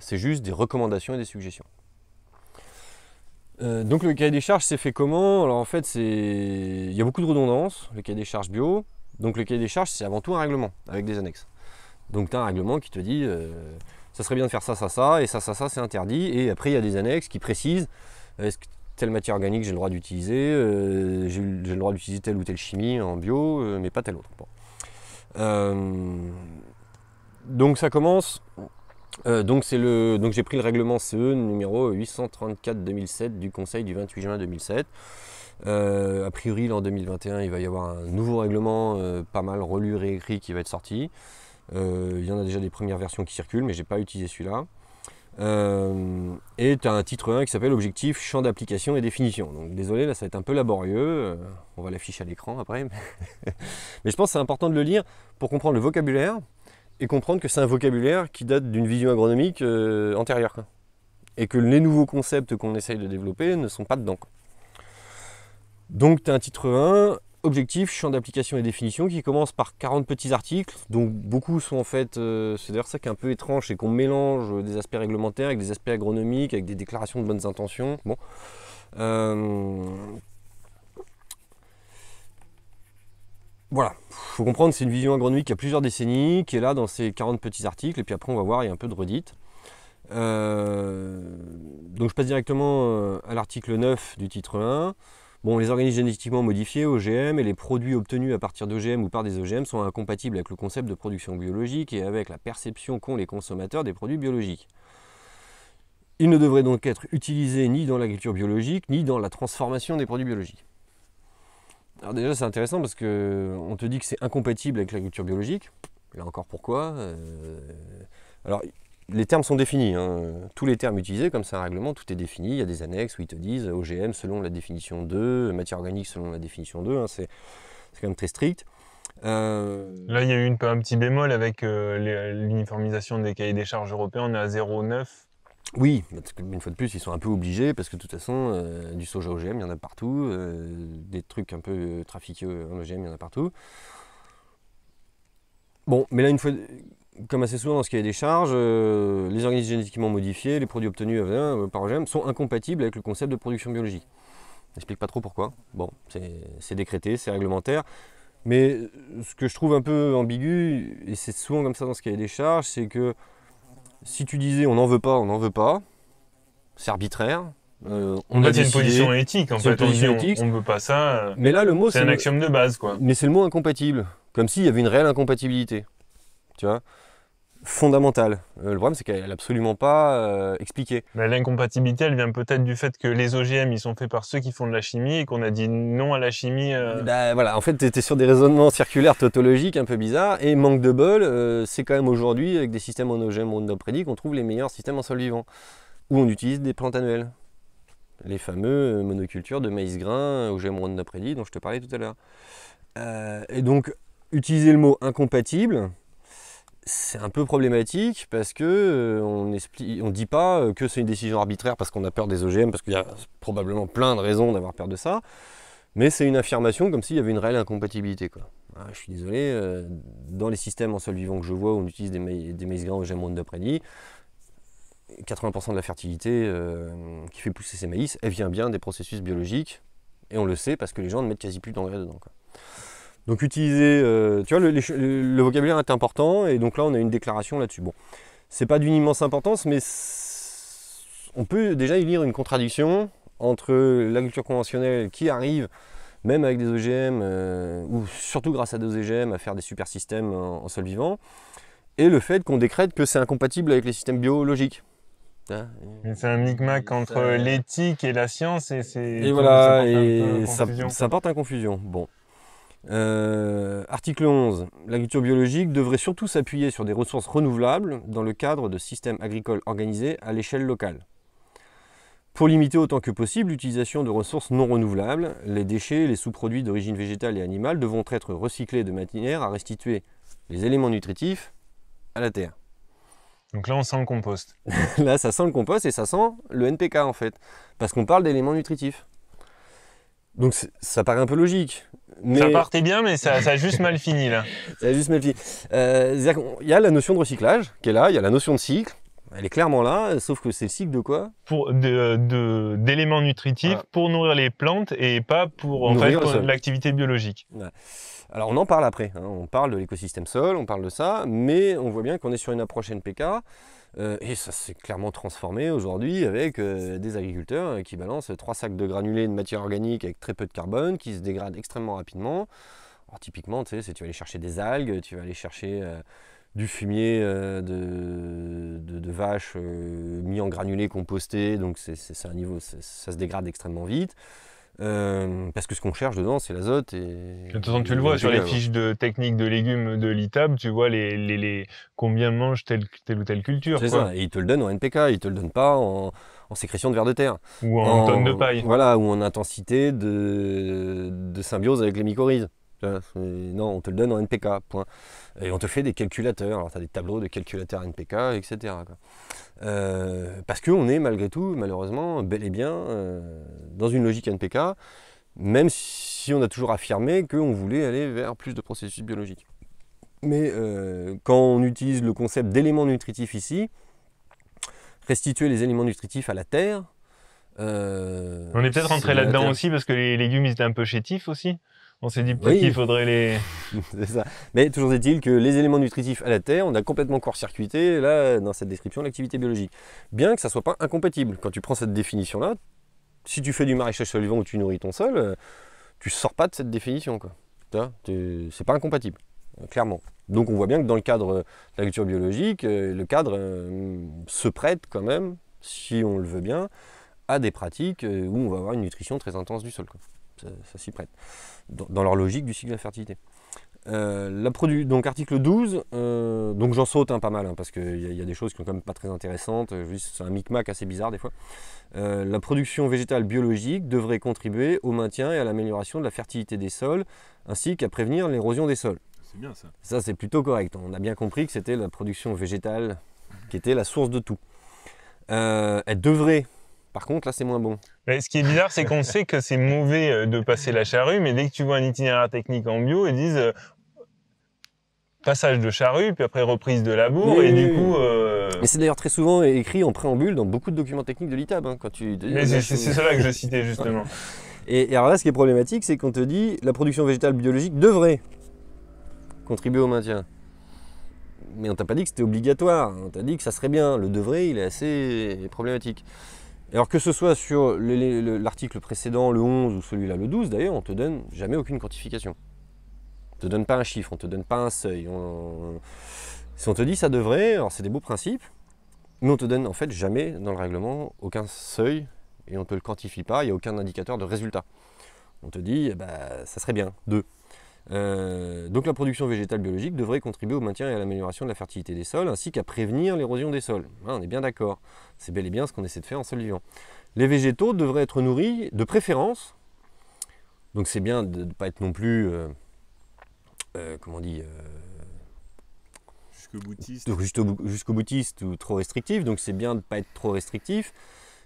c'est juste des recommandations et des suggestions. Euh, donc le cahier des charges c'est fait comment Alors en fait c'est il y a beaucoup de redondances, le cahier des charges bio. Donc le cahier des charges c'est avant tout un règlement avec des annexes. Donc tu as un règlement qui te dit euh, ça serait bien de faire ça, ça, ça, et ça, ça, ça c'est interdit. Et après il y a des annexes qui précisent est-ce que telle matière organique j'ai le droit d'utiliser, j'ai le droit d'utiliser telle ou telle chimie en bio, mais pas telle autre. donc ça commence euh, donc, j'ai pris le règlement CE numéro 834-2007 du Conseil du 28 juin 2007. Euh, a priori, en 2021, il va y avoir un nouveau règlement euh, pas mal relu, réécrit qui va être sorti. il y en a déjà des premières versions qui circulent, mais je n'ai pas utilisé celui-là. et tu as un titre 1 qui s'appelle Objectif, champ d'application et définition. Donc désolé, là ça va être un peu laborieux. on va l'afficher à l'écran après. mais je pense que c'est important de le lire pour comprendre le vocabulaire, et comprendre que c'est un vocabulaire qui date d'une vision agronomique euh, antérieure. Et que les nouveaux concepts qu'on essaye de développer ne sont pas dedans. Donc tu as un titre 1, objectif, champ d'application et définition, qui commence par 40 petits articles, donc beaucoup sont en fait, euh, c'est d'ailleurs ça qui est un peu étrange, c'est qu'on mélange des aspects réglementaires avec des aspects agronomiques, avec des déclarations de bonnes intentions. Bon. Euh, voilà, faut comprendre, c'est une vision agronomique qui a plusieurs décennies, qui est là dans ces 40 petits articles, et puis après on va voir, il y a un peu de redite. Euh, donc je passe directement euh, à l'article 9 du titre 1. Bon, les organismes génétiquement modifiés, OGM, et les produits obtenus à partir d'OGM ou par des OGM sont incompatibles avec le concept de production biologique et avec la perception qu'ont les consommateurs des produits biologiques. Ils ne devraient donc être utilisés ni dans l'agriculture biologique, ni dans la transformation des produits biologiques. Alors déjà c'est intéressant parce que on te dit que c'est incompatible avec la culture biologique. Là encore pourquoi euh, Alors les termes sont définis. Hein. Tous les termes utilisés, comme c'est un règlement, tout est défini. Il y a des annexes où ils te disent OGM selon la définition 2, matière organique selon la définition 2. Hein. C'est quand même très strict. Euh, Là, il y a eu un petit bémol avec euh, l'uniformisation des cahiers des charges européens. On est à 0,9 oui, une fois de plus, ils sont un peu obligés parce que de toute façon, euh, du soja OGM, il y en a partout. Euh, des trucs un peu euh, trafiqués en OGM, il y en a partout. Bon, mais là, une fois, comme assez souvent dans ce qu'il y des charges, les organismes génétiquement modifiés, les produits obtenus par OGM sont incompatibles avec le concept de production biologique. N'explique pas trop pourquoi. Bon, c'est décrété, c'est réglementaire. Mais ce que je trouve un peu ambigu, et c'est souvent comme ça dans ce est des charges, c'est que si tu disais on n'en veut pas, on n'en veut pas, c'est arbitraire. Euh, on a une position éthique. En fait, on, on ne veut pas ça. Euh, mais là, le mot, c'est un axiome de base, quoi. Mais c'est le mot incompatible, comme s'il y avait une réelle incompatibilité. Tu vois fondamentale. Euh, le problème, c'est qu'elle n'est absolument pas euh, expliquée. l'incompatibilité, elle vient peut-être du fait que les OGM, ils sont faits par ceux qui font de la chimie et qu'on a dit non à la chimie. Euh. Bah, voilà, en fait, tu étais sur des raisonnements circulaires tautologiques un peu bizarres et manque de bol, c'est quand même aujourd'hui, avec des systèmes en OGM Roundup Ready, qu'on trouve les meilleurs systèmes en sol vivant, où on utilise des plantes annuelles. Les fameux monocultures de maïs grain, OGM Roundup Ready, dont je te parlais tout à l'heure. et donc, utiliser le mot incompatible, c'est un peu problématique parce que euh, on ne dit pas euh, que c'est une décision arbitraire parce qu'on a peur des OGM, parce qu'il y a probablement plein de raisons d'avoir peur de ça, mais c'est une affirmation comme s'il y avait une réelle incompatibilité. Quoi. Ah, je suis désolé, euh, dans les systèmes en sol vivant que je vois où on utilise des, des maïs grains OGM de 80% de la fertilité qui fait pousser ces maïs, elle vient bien des processus biologiques, et on le sait parce que les gens ne mettent quasi plus d'engrais dedans. Donc utiliser, euh, tu vois, le, vocabulaire est important et donc là on a une déclaration là-dessus. Bon, c'est pas d'une immense importance, mais on peut déjà y lire une contradiction entre la culture conventionnelle qui arrive, même avec des OGM, euh, ou surtout grâce à des OGM, à faire des super systèmes en, sol vivant, et le fait qu'on décrète que c'est incompatible avec les systèmes biologiques. Hein, c'est un micmac entre l'éthique et la science et c'est. Et voilà, ça, ça porte en confusion. Bon. Euh, article 11. L'agriculture biologique devrait surtout s'appuyer sur des ressources renouvelables dans le cadre de systèmes agricoles organisés à l'échelle locale. Pour limiter autant que possible l'utilisation de ressources non renouvelables, les déchets et les sous-produits d'origine végétale et animale devront être recyclés de manière à restituer les éléments nutritifs à la terre. Donc là, on sent le compost. là, ça sent le compost et ça sent le NPK en fait, parce qu'on parle d'éléments nutritifs. Donc ça paraît un peu logique. Ça partait bien, mais ça, ça, a juste mal fini là. ça a juste mal fini. Euh, il y a la notion de recyclage qui est là, il y a la notion de cycle. Elle est clairement là, sauf que c'est le cycle de quoi Pour d'éléments de, d'éléments nutritifs pour nourrir les plantes et pas pour l'activité biologique. Alors on en parle après. Hein. On parle de l'écosystème sol, on parle de ça, mais on voit bien qu'on est sur une approche NPK euh, et ça s'est clairement transformé aujourd'hui avec euh, des agriculteurs euh, qui balancent trois sacs de granulés de matière organique avec très peu de carbone, qui se dégradent extrêmement rapidement. Alors, typiquement, tu sais, tu vas aller chercher des algues, tu vas aller chercher du fumier de, vache vaches mis en granulés compostés, donc ça se dégrade extrêmement vite. Euh, parce que ce qu'on cherche dedans, c'est l'azote. Et... De toute façon, tu le vois sur les fiches de technique de légumes de l'ITAB, tu vois combien mange telle, ou telle culture. C'est ça, et ils te le donnent en NPK, ils te le donnent pas en, sécrétion de vers de terre. Ou en, tonnes de paille. Voilà, ou en intensité de, de symbiose avec les mycorhizes. Non, on te le donne en NPK, point. Et on te fait des calculateurs. Alors, tu as des tableaux de calculateurs NPK, etc. Euh, parce qu'on est, malgré tout, malheureusement, bel et bien euh, dans une logique NPK, même si on a toujours affirmé qu'on voulait aller vers plus de processus biologiques. Mais euh, quand on utilise le concept d'éléments nutritifs ici, restituer les éléments nutritifs à la terre. on est peut-être rentré là-dedans aussi parce que les légumes étaient un peu chétifs aussi on s'est dit peut-être qu'il faudrait les. Mais toujours est-il que les éléments nutritifs à la terre, on a complètement court-circuité là dans cette description l'activité biologique. Bien que ça soit pas incompatible. Quand tu prends cette définition là, si tu fais du maraîchage solvant où tu nourris ton sol, euh, tu sors pas de cette définition quoi. C'est pas incompatible, euh, clairement. Donc on voit bien que dans le cadre de l'agriculture biologique, euh, le cadre se prête quand même, si on le veut bien, à des pratiques où on va avoir une nutrition très intense du sol ça, s'y prête, dans, leur logique du cycle de la fertilité. Euh, la donc article 12, euh, donc j'en saute un hein, pas mal, hein, parce qu'il y, y, a des choses qui sont quand même pas très intéressantes, c'est un micmac assez bizarre des fois. Euh, la production végétale biologique devrait contribuer au maintien et à l'amélioration de la fertilité des sols, ainsi qu'à prévenir l'érosion des sols. C'est bien ça. Ça c'est plutôt correct, on a bien compris que c'était la production végétale qui était la source de tout. elle devrait par contre, là, c'est moins bon. Mais ce qui est bizarre, c'est qu'on sait que c'est mauvais euh, de passer la charrue, mais dès que tu vois un itinéraire technique en bio, ils disent euh, passage de charrue, puis après reprise de labour, et du coup. Euh, mais c'est d'ailleurs très souvent écrit en préambule dans beaucoup de documents techniques de l'ITAB. Hein, quand tu. c'est cela que je citais justement. et, alors là, ce qui est problématique, c'est qu'on te dit la production végétale biologique devrait contribuer au maintien mais on t'a pas dit que c'était obligatoire, on hein. t'a dit que ça serait bien. Le devrait, il est assez problématique. Alors que ce soit sur l'article précédent, le 11 ou celui-là, le 12 d'ailleurs, on te donne jamais aucune quantification. On te donne pas un chiffre, on te donne pas un seuil. Si on te dit ça devrait, alors c'est des beaux principes, mais on te donne en fait jamais dans le règlement aucun seuil et on te le quantifie pas, il n'y a aucun indicateur de résultat. On te dit, eh ben, ça serait bien, 2. Euh, donc la production végétale biologique devrait contribuer au maintien et à l'amélioration de la fertilité des sols, ainsi qu'à prévenir l'érosion des sols. Ah, on est bien d'accord. C'est bel et bien ce qu'on essaie de faire en sol vivant. Les végétaux devraient être nourris de préférence. Donc c'est bien de ne pas être non plus, euh, euh, comment on dit, jusqu'au boutiste. boutiste ou trop restrictif. Donc c'est bien de ne pas être trop restrictif.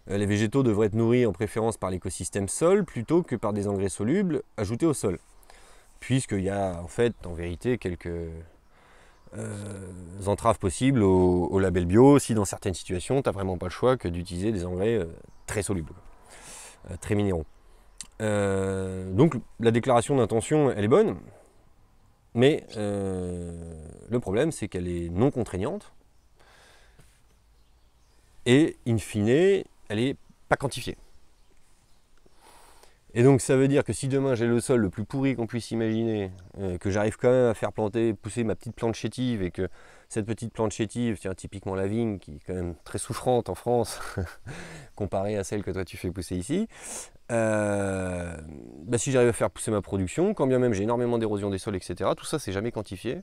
les végétaux devraient être nourris en préférence par l'écosystème sol plutôt que par des engrais solubles ajoutés au sol puisqu'il y a en fait en vérité quelques euh, entraves possibles au, label bio si dans certaines situations tu n'as vraiment pas le choix que d'utiliser des engrais euh, très solubles, euh, très minéraux. donc la déclaration d'intention elle est bonne, mais le problème c'est qu'elle est non contraignante et in fine elle n'est pas quantifiée. Et donc ça veut dire que si demain j'ai le sol le plus pourri qu'on puisse imaginer, euh, que j'arrive quand même à faire planter, pousser ma petite plante chétive et que cette petite plante chétive, tiens typiquement la vigne qui est quand même très souffrante en France comparée à celle que toi tu fais pousser ici, euh, bah, si j'arrive à faire pousser ma production, quand bien même j'ai énormément d'érosion des sols, etc., tout ça c'est jamais quantifié.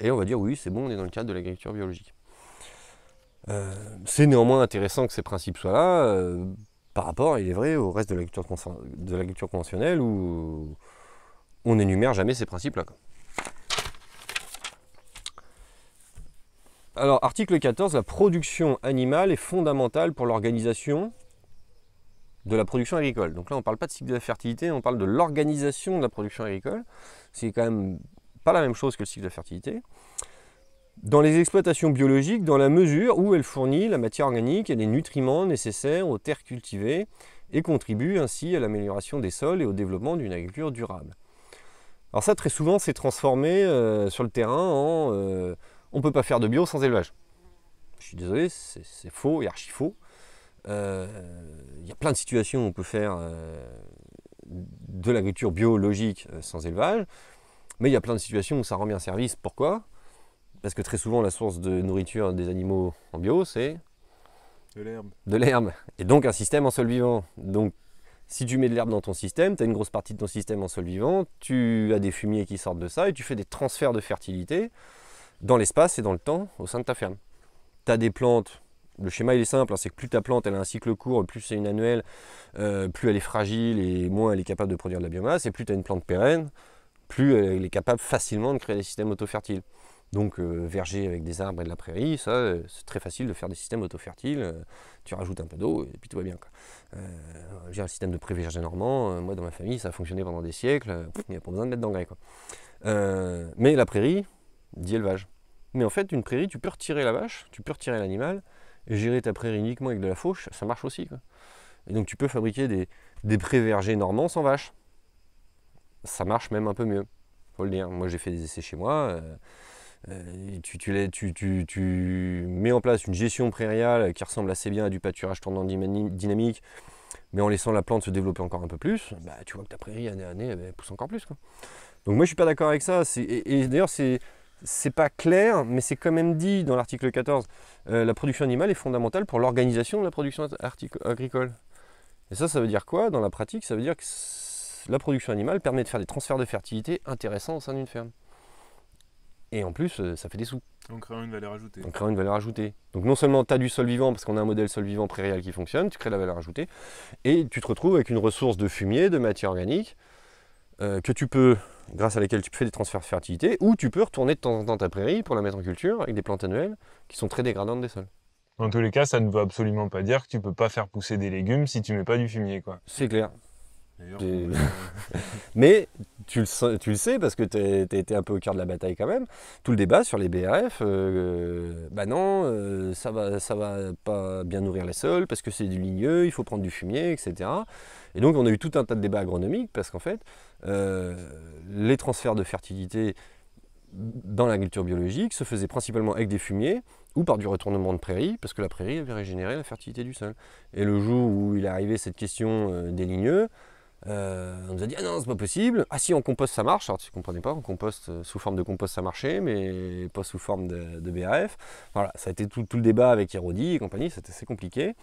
Et on va dire oui c'est bon, on est dans le cadre de l'agriculture biologique. Euh, c'est néanmoins intéressant que ces principes soient là par rapport, il est vrai, au reste de la culture conventionnelle où on n'énumère jamais ces principes-là. Alors, article 14, la production animale est fondamentale pour l'organisation de la production agricole. Donc là, on ne parle pas de cycle de la fertilité, on parle de l'organisation de la production agricole. C'est quand même pas la même chose que le cycle de la fertilité dans les exploitations biologiques dans la mesure où elle fournit la matière organique et les nutriments nécessaires aux terres cultivées et contribue ainsi à l'amélioration des sols et au développement d'une agriculture durable. Alors ça très souvent c'est transformé euh, sur le terrain en euh, on ne peut pas faire de bio sans élevage. Je suis désolé, c'est faux et archi faux. Euh, il y a plein de situations où on peut faire de l'agriculture biologique sans élevage, mais il y a plein de situations où ça rend bien service. Pourquoi parce que très souvent, la source de nourriture des animaux en bio, c'est De l'herbe. De l'herbe. Et donc un système en sol vivant. Donc si tu mets de l'herbe dans ton système, tu as une grosse partie de ton système en sol vivant, tu as des fumiers qui sortent de ça et tu fais des transferts de fertilité dans l'espace et dans le temps au sein de ta ferme. Tu as des plantes le schéma il est simple, hein, c'est que plus ta plante elle a un cycle court, plus c'est une annuelle, euh, plus elle est fragile et moins elle est capable de produire de la biomasse, et plus tu as une plante pérenne, plus elle est capable facilement de créer des systèmes autofertiles. Donc euh, verger avec des arbres et de la prairie, ça euh, c'est très facile de faire des systèmes auto-fertiles. Euh, tu rajoutes un peu d'eau et puis tout va bien. Quoi. j'ai un système de pré-verger normand, moi dans ma famille ça a fonctionné pendant des siècles, il n'y a pas besoin de mettre d'engrais. Quoi. mais la prairie, dit élevage. Mais en fait une prairie, tu peux retirer la vache, tu peux retirer l'animal, et gérer ta prairie uniquement avec de la fauche, ça marche aussi. Quoi. Et donc tu peux fabriquer des, des pré-vergers normands sans vache. Ça marche même un peu mieux, faut le dire. Moi j'ai fait des essais chez moi euh, tu, mets en place une gestion prairiale qui ressemble assez bien à du pâturage tournant dynamique, mais en laissant la plante se développer encore un peu plus, bah, tu vois que ta prairie année à année elle pousse encore plus. Donc moi je suis pas d'accord avec ça. Et, d'ailleurs c'est c'est pas clair, mais c'est quand même dit dans l'article 14. Euh, la production animale est fondamentale pour l'organisation de la production agricole. Et ça, ça veut dire quoi Dans la pratique, ça veut dire que la production animale permet de faire des transferts de fertilité intéressants au sein d'une ferme. Et en plus, euh, ça fait des sous. En créant une valeur ajoutée. une valeur ajoutée. Donc non seulement tu as du sol vivant, parce qu'on a un modèle sol vivant pré qui fonctionne, tu crées la valeur ajoutée, et tu te retrouves avec une ressource de fumier, de matière organique, euh, que tu peux, grâce à laquelle tu fais des transferts de fertilité, ou tu peux retourner de temps en temps ta prairie pour la mettre en culture avec des plantes annuelles qui sont très dégradantes des sols. Dans tous les cas, ça ne veut absolument pas dire que tu peux pas faire pousser des légumes si tu mets pas du fumier, quoi. C'est clair. Euh, Mais tu le, sais, parce que tu étais un peu au cœur de la bataille quand même, tout le débat sur les BRF, ben euh, euh, bah non, euh, ça va, va pas bien nourrir les sols parce que c'est du ligneux, il faut prendre du fumier, etc. Et donc on a eu tout un tas de débats agronomiques parce qu'en fait, les transferts de fertilité dans l'agriculture biologique se faisaient principalement avec des fumiers ou par du retournement de prairie, parce que la prairie avait régénéré la fertilité du sol. Et le jour où il est arrivé cette question des ligneux, euh, on nous a dit ah non c'est pas possible. Ah si on composte ça marche. Alors tu comprenais pas, on composte euh, sous forme de compost ça marchait, mais pas sous forme de, de BAF. Voilà, ça a été tout, le débat avec érodie et compagnie, c'était assez compliqué.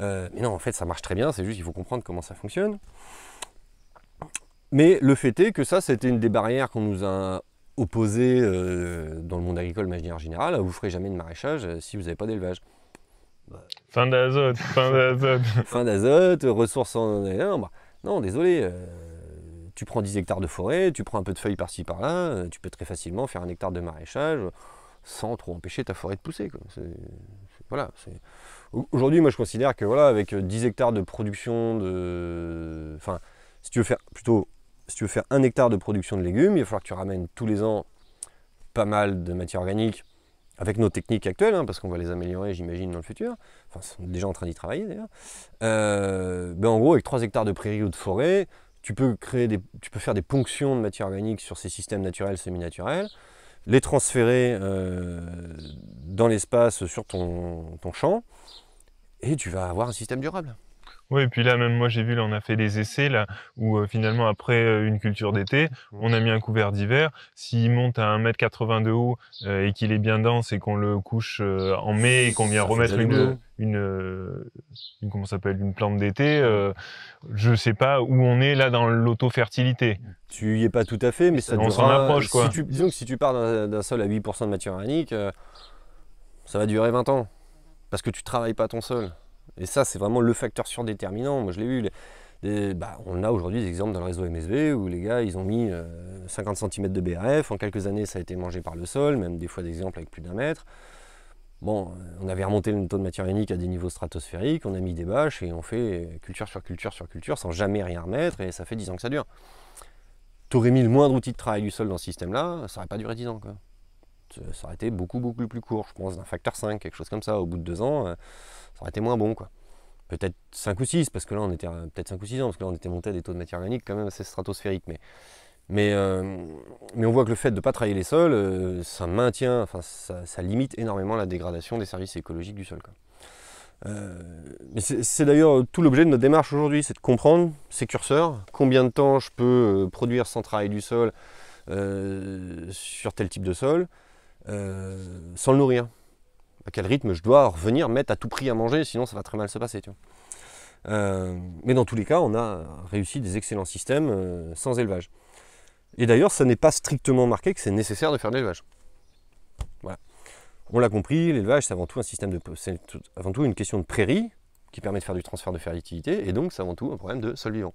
Euh, mais non en fait ça marche très bien, c'est juste qu'il faut comprendre comment ça fonctionne. Mais le fait est que ça c'était une des barrières qu'on nous a opposées dans le monde agricole en général. Vous ferez jamais de maraîchage si vous n'avez pas d'élevage. Fin d'azote, fin d'azote. fin d'azote, ressources en... Non, bah, non, désolé, euh, tu prends 10 hectares de forêt, tu prends un peu de feuilles par-ci par-là, euh, tu peux très facilement faire un hectare de maraîchage sans trop empêcher ta forêt de pousser. voilà, Aujourd'hui, moi je considère que voilà, avec 10 euh, hectares de production de. Enfin, si tu veux faire plutôt. Si tu veux faire un hectare de production de légumes, il va falloir que tu ramènes tous les ans pas mal de matière organique avec nos techniques actuelles, hein, parce qu'on va les améliorer, j'imagine, dans le futur, enfin, est déjà en train d'y travailler d'ailleurs, euh, ben, en gros, avec 3 hectares de prairies ou de forêts, tu peux, créer des, tu peux faire des ponctions de matière organique sur ces systèmes naturels, semi-naturels, les transférer euh, dans l'espace sur ton champ, et tu vas avoir un système durable. Oui, et puis là, même moi, j'ai vu, là, on a fait des essais, là, où euh, finalement, après euh, une culture d'été, on a mis un couvert d'hiver. S'il monte à 1 m de haut euh, et qu'il est bien dense et qu'on le couche en mai et qu'on vient remettre une, une, plante d'été, je sais pas où on est là dans l'auto-fertilité. Tu n'y es pas tout à fait, mais ça On s'en approche, quoi. disons que si tu pars d'un sol à 8% de matière organique, ça va durer 20 ans. Parce que tu travailles pas ton sol. Et ça, c'est vraiment le facteur surdéterminant. Moi, je l'ai vu. Bah, on a aujourd'hui des exemples dans le réseau MSV où les gars ils ont mis 50 euh, cm de BRF, en quelques années ça a été mangé par le sol, même des fois des exemples avec plus d'un mètre. Bon, euh, on avait remonté le taux de matière unique à des niveaux stratosphériques, on a mis des bâches et on fait euh, culture sur culture sur culture sans jamais rien remettre et ça fait 10 ans que ça dure. T'aurais mis le moindre outil de travail du sol dans ce système-là, ça n'aurait pas duré 10 ans. Quoi ça aurait été beaucoup, beaucoup plus court. Je pense d'un facteur 5, quelque chose comme ça. Au bout de deux ans, euh, ça aurait été moins bon. quoi. Peut-être 5 ou 6, parce que là, on était euh, peut-être 5 ou 6 ans, parce que là, on était monté à des taux de matière organique quand même assez stratosphériques. Mais, mais, euh, on voit que le fait de ne pas travailler les sols, ça maintient, enfin, ça, limite énormément la dégradation des services écologiques du sol. c'est d'ailleurs tout l'objet de notre démarche aujourd'hui, c'est de comprendre ces curseurs, combien de temps je peux produire sans travailler du sol sur tel type de sol, euh, sans le nourrir À quel rythme je dois revenir mettre à tout prix à manger, sinon ça va très mal se passer. Euh, mais dans tous les cas, on a réussi des excellents systèmes euh, sans élevage. Et d'ailleurs, ça n'est pas strictement marqué que c'est nécessaire de faire de l'élevage. On l'a compris, l'élevage, c'est avant tout un système de, avant tout une question de prairie qui permet de faire du transfert de fertilité, et donc c'est avant tout un problème de sol vivant.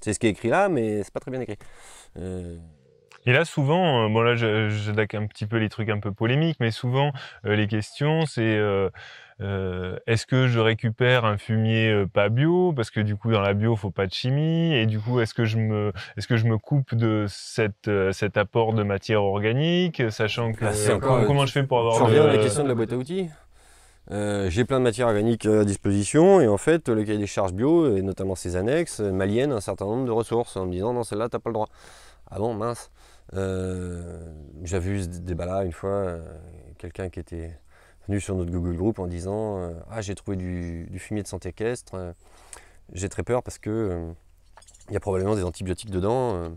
C'est ce qui est écrit là, mais c'est pas très bien écrit. Et là, souvent, euh, bon là, j'attaque un petit peu les trucs un peu polémiques, mais souvent, euh, les questions, c'est euh, est-ce que je récupère un fumier pas bio parce que du coup dans la bio il faut pas de chimie et du coup est-ce que je me est-ce que je me coupe de cette cet apport de matière organique sachant que bah, comment, je fais pour avoir à la question de la boîte à outils j'ai plein de matières organiques à disposition et en fait le cahier des charges bio et notamment ses annexes m'aliène un certain nombre de ressources en me disant non celle-là t'as pas le droit ah bon mince euh, j'avais vu ce débat-là une fois, euh, quelqu'un qui était venu sur notre Google Group en disant euh, Ah, j'ai trouvé du, fumier de santé équestre, j'ai très peur parce que il y a probablement des antibiotiques dedans,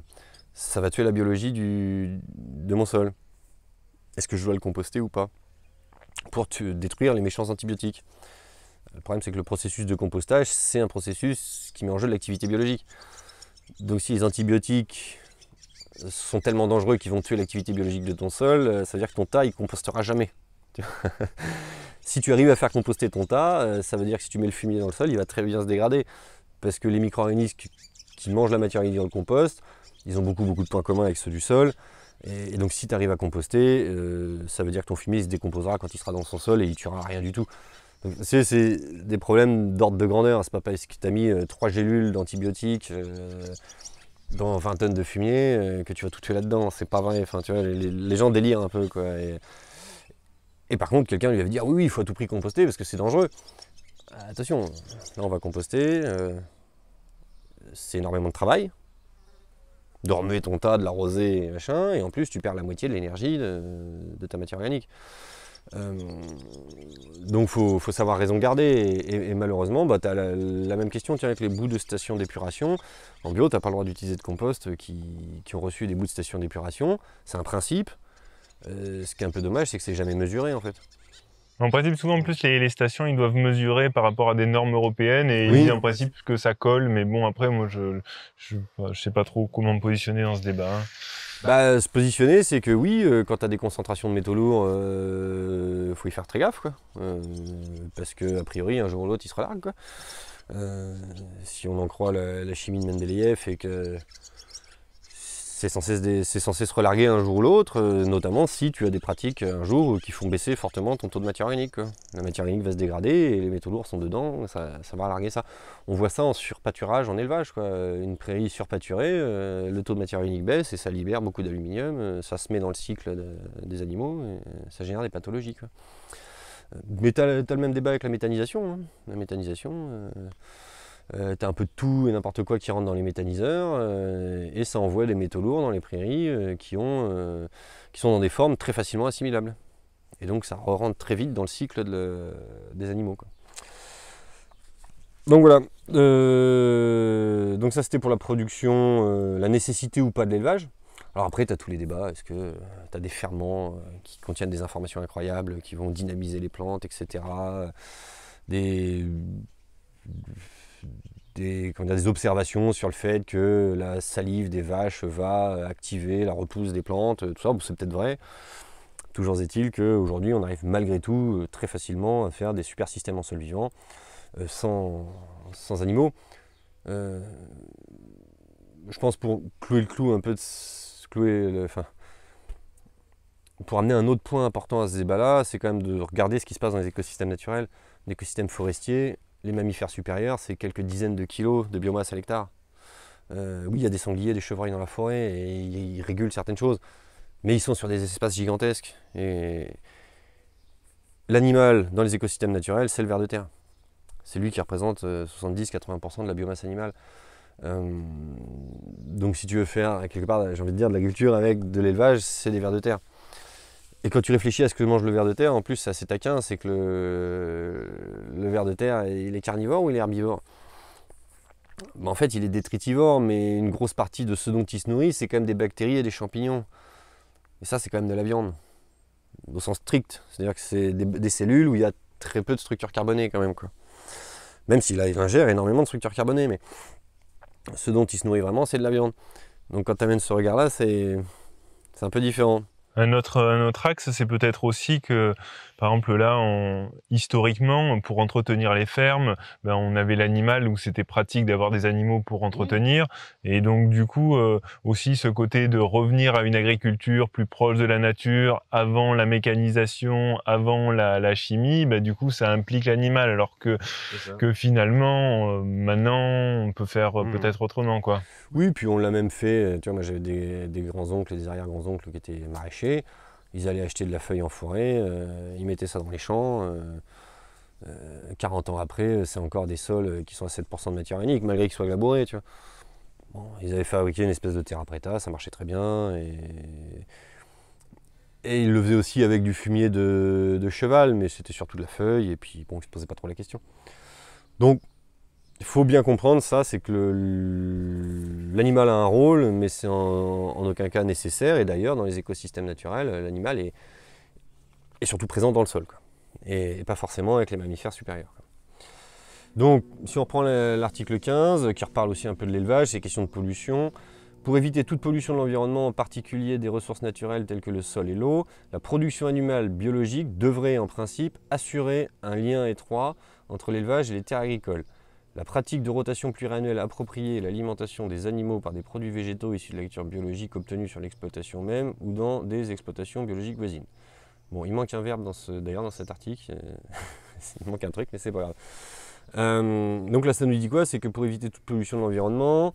ça va tuer la biologie de mon sol. Est-ce que je dois le composter ou pas Pour détruire les méchants antibiotiques. Le problème, c'est que le processus de compostage, c'est un processus qui met en jeu l'activité biologique. Donc si les antibiotiques sont tellement dangereux qu'ils vont tuer l'activité biologique de ton sol, euh, ça veut dire que ton tas, il compostera jamais. si tu arrives à faire composter ton tas, euh, ça veut dire que si tu mets le fumier dans le sol, il va très bien se dégrader. Parce que les micro-organismes qui, mangent la matière organique dans le compost, ils ont beaucoup, beaucoup de points communs avec ceux du sol. Et, donc si tu arrives à composter, euh, ça veut dire que ton fumier se décomposera quand il sera dans son sol et il tuera rien du tout. C'est des problèmes d'ordre de grandeur. C'est pas parce que tu as mis trois gélules d'antibiotiques, dans 20 tonnes de fumier euh, que tu vas tout tuer là-dedans. C'est pas vrai. Enfin, tu vois, les, gens délirent un peu, quoi. Et, par contre, quelqu'un lui va dire oui, oui, il faut à tout prix composter parce que c'est dangereux. Attention, là on va composter. Euh, c'est énormément de travail. De ton tas, de l'arroser, machin, et en plus tu perds la moitié de l'énergie de ta matière organique. Euh, donc il faut, savoir raison garder et, malheureusement bah, tu as la, même question avec les bouts de station d'épuration. En bio, tu n'as pas le droit d'utiliser de compost qui, ont reçu des bouts de station d'épuration. C'est un principe. Euh, ce qui est un peu dommage, c'est que c'est jamais mesuré en fait. En principe, souvent en plus, les, stations, ils doivent mesurer par rapport à des normes européennes et oui. ils en principe que ça colle. Mais bon, après, moi, je, ne sais pas trop comment me positionner dans ce débat bah, se positionner, c'est que oui, euh, quand tu des concentrations de métaux lourds, euh, faut y faire très gaffe. Quoi. Euh, parce que, a priori, un jour ou l'autre, il sera largue. Quoi. si on en croit la, chimie de Mendeleïev et que c'est censé, se relarguer un jour ou l'autre, euh, notamment si tu as des pratiques euh, un jour euh, qui font baisser fortement ton taux de matière organique. La matière organique va se dégrader et les métaux lourds sont dedans, ça, va relarguer ça. On voit ça en surpâturage, en élevage. Une prairie surpâturée, le taux de matière organique baisse et ça libère beaucoup d'aluminium, ça se met dans le cycle des animaux, et ça génère des pathologies. Mais tu as, le même débat avec la méthanisation. Hein. La méthanisation. Euh, t'as tu as un peu de tout et n'importe quoi qui rentre dans les méthaniseurs, euh, et ça envoie des métaux lourds dans les prairies euh, qui, ont, qui sont dans des formes très facilement assimilables. Et donc ça rentre très vite dans le cycle des animaux. Donc voilà, donc ça c'était pour la production, la nécessité ou pas de l'élevage. Alors après, tu as tous les débats, est-ce que tu as des ferments qui contiennent des informations incroyables, qui vont dynamiser les plantes, etc. Des des, a des observations sur le fait que la salive des vaches va activer la repousse des plantes, euh, tout ça, c'est peut-être vrai. Toujours est-il qu'aujourd'hui, on arrive malgré tout euh, très facilement à faire des super systèmes en sol vivant euh, sans, animaux. je pense pour clouer le clou un peu clouer pour amener un autre point important à ce débat-là, c'est quand même de regarder ce qui se passe dans les écosystèmes naturels, l'écosystème forestier les mammifères supérieurs, c'est quelques dizaines de kilos de biomasse à l'hectare. Euh, oui, il y a des sangliers, des chevreuils dans la forêt, et ils régulent certaines choses, mais ils sont sur des espaces gigantesques. Et l'animal dans les écosystèmes naturels, c'est le ver de terre. C'est lui qui représente 70-80% euh, de la biomasse animale. Euh, donc si tu veux faire quelque part, j'ai envie de dire, de l'agriculture avec de l'élevage, c'est des vers de terre. Et quand tu réfléchis à ce que mange le ver de terre, en plus c'est assez taquin, c'est que le, ver de terre, il est carnivore ou il est herbivore bah, En fait, il est détritivore, mais une grosse partie de ce dont il se nourrit, c'est quand même des bactéries et des champignons. Et ça, c'est quand même de la viande, au sens strict. C'est-à-dire que c'est des, cellules où il y a très peu de structures carbonées quand même. Quoi. Même s'il ingère énormément de structures carbonées, mais ce dont il se nourrit vraiment, c'est de la viande. Donc quand tu amènes ce regard-là, c'est un peu différent. Un autre, axe, c'est peut-être aussi que par exemple, là, historiquement, pour entretenir les fermes, ben, on avait l'animal où c'était pratique d'avoir des animaux pour entretenir. Et donc, du coup, euh, aussi ce côté de revenir à une agriculture plus proche de la nature, avant la mécanisation, avant la, chimie, ben, du coup, ça implique l'animal. Alors que, finalement, euh, maintenant, on peut faire euh, hmm. peut-être autrement, quoi. Oui, puis on l'a même fait. Tu vois, moi, j'avais des, des grands-oncles et des arrière-grands-oncles qui étaient maraîchers. Ils allaient acheter de la feuille en forêt, euh, ils mettaient ça dans les champs. 40 euh, euh, ans après, c'est encore des sols qui sont à 7% de matière organique, malgré qu'ils soient labourés. Tu vois. ils avaient fabriqué une espèce de terra preta, ça marchait très bien. Et, et ils le faisaient aussi avec du fumier de, cheval, mais c'était surtout de la feuille, et puis bon, ils ne se posaient pas trop la question. Donc il faut bien comprendre ça, c'est que l'animal a un rôle, mais c'est en, aucun cas nécessaire. Et d'ailleurs, dans les écosystèmes naturels, l'animal est, surtout présent dans le sol, Et, pas forcément avec les mammifères supérieurs. Donc, si on reprend l'article 15, qui reparle aussi un peu de l'élevage, c'est question de pollution. Pour éviter toute pollution de l'environnement, en particulier des ressources naturelles telles que le sol et l'eau, la production animale biologique devrait en principe assurer un lien étroit entre l'élevage et les terres agricoles. La pratique de rotation pluriannuelle appropriée l'alimentation des animaux par des produits végétaux issus de la culture biologique obtenue sur l'exploitation même ou dans des exploitations biologiques voisines. Bon, il manque un verbe d'ailleurs dans cet article. Euh, il manque un truc, mais c'est pas grave. Euh, donc là, ça nous dit quoi C'est que pour éviter toute pollution de l'environnement,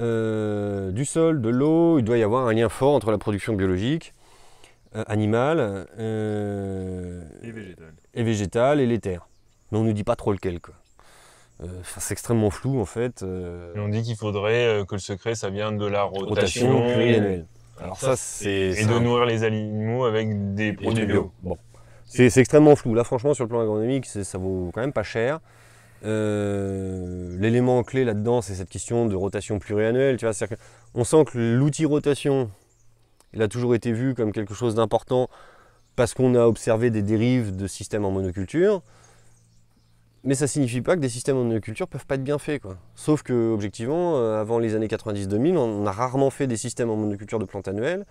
euh, du sol, de l'eau, il doit y avoir un lien fort entre la production biologique, animale, et végétale. et, végétale. et les terres. Mais on ne nous dit pas trop lequel. Quoi. Euh, c'est extrêmement flou en fait. Euh. on dit qu'il faudrait euh, que le secret, ça vienne de la rotation, pluriannuelle. Alors ça, c'est et de nourrir les animaux avec des produits bio. c'est extrêmement flou. Là, franchement, sur le plan agronomique, ça vaut quand même pas cher. L'élément clé là-dedans, c'est cette question de rotation pluriannuelle. on sent que l'outil rotation, il a toujours été vu comme quelque chose d'important parce qu'on a observé des dérives de systèmes en monoculture. Mais ça ne signifie pas que des systèmes en monoculture peuvent pas être bien faits. Quoi. Sauf que, objectivement, euh, avant les années 90-2000, on a rarement fait des systèmes en monoculture de plantes annuelles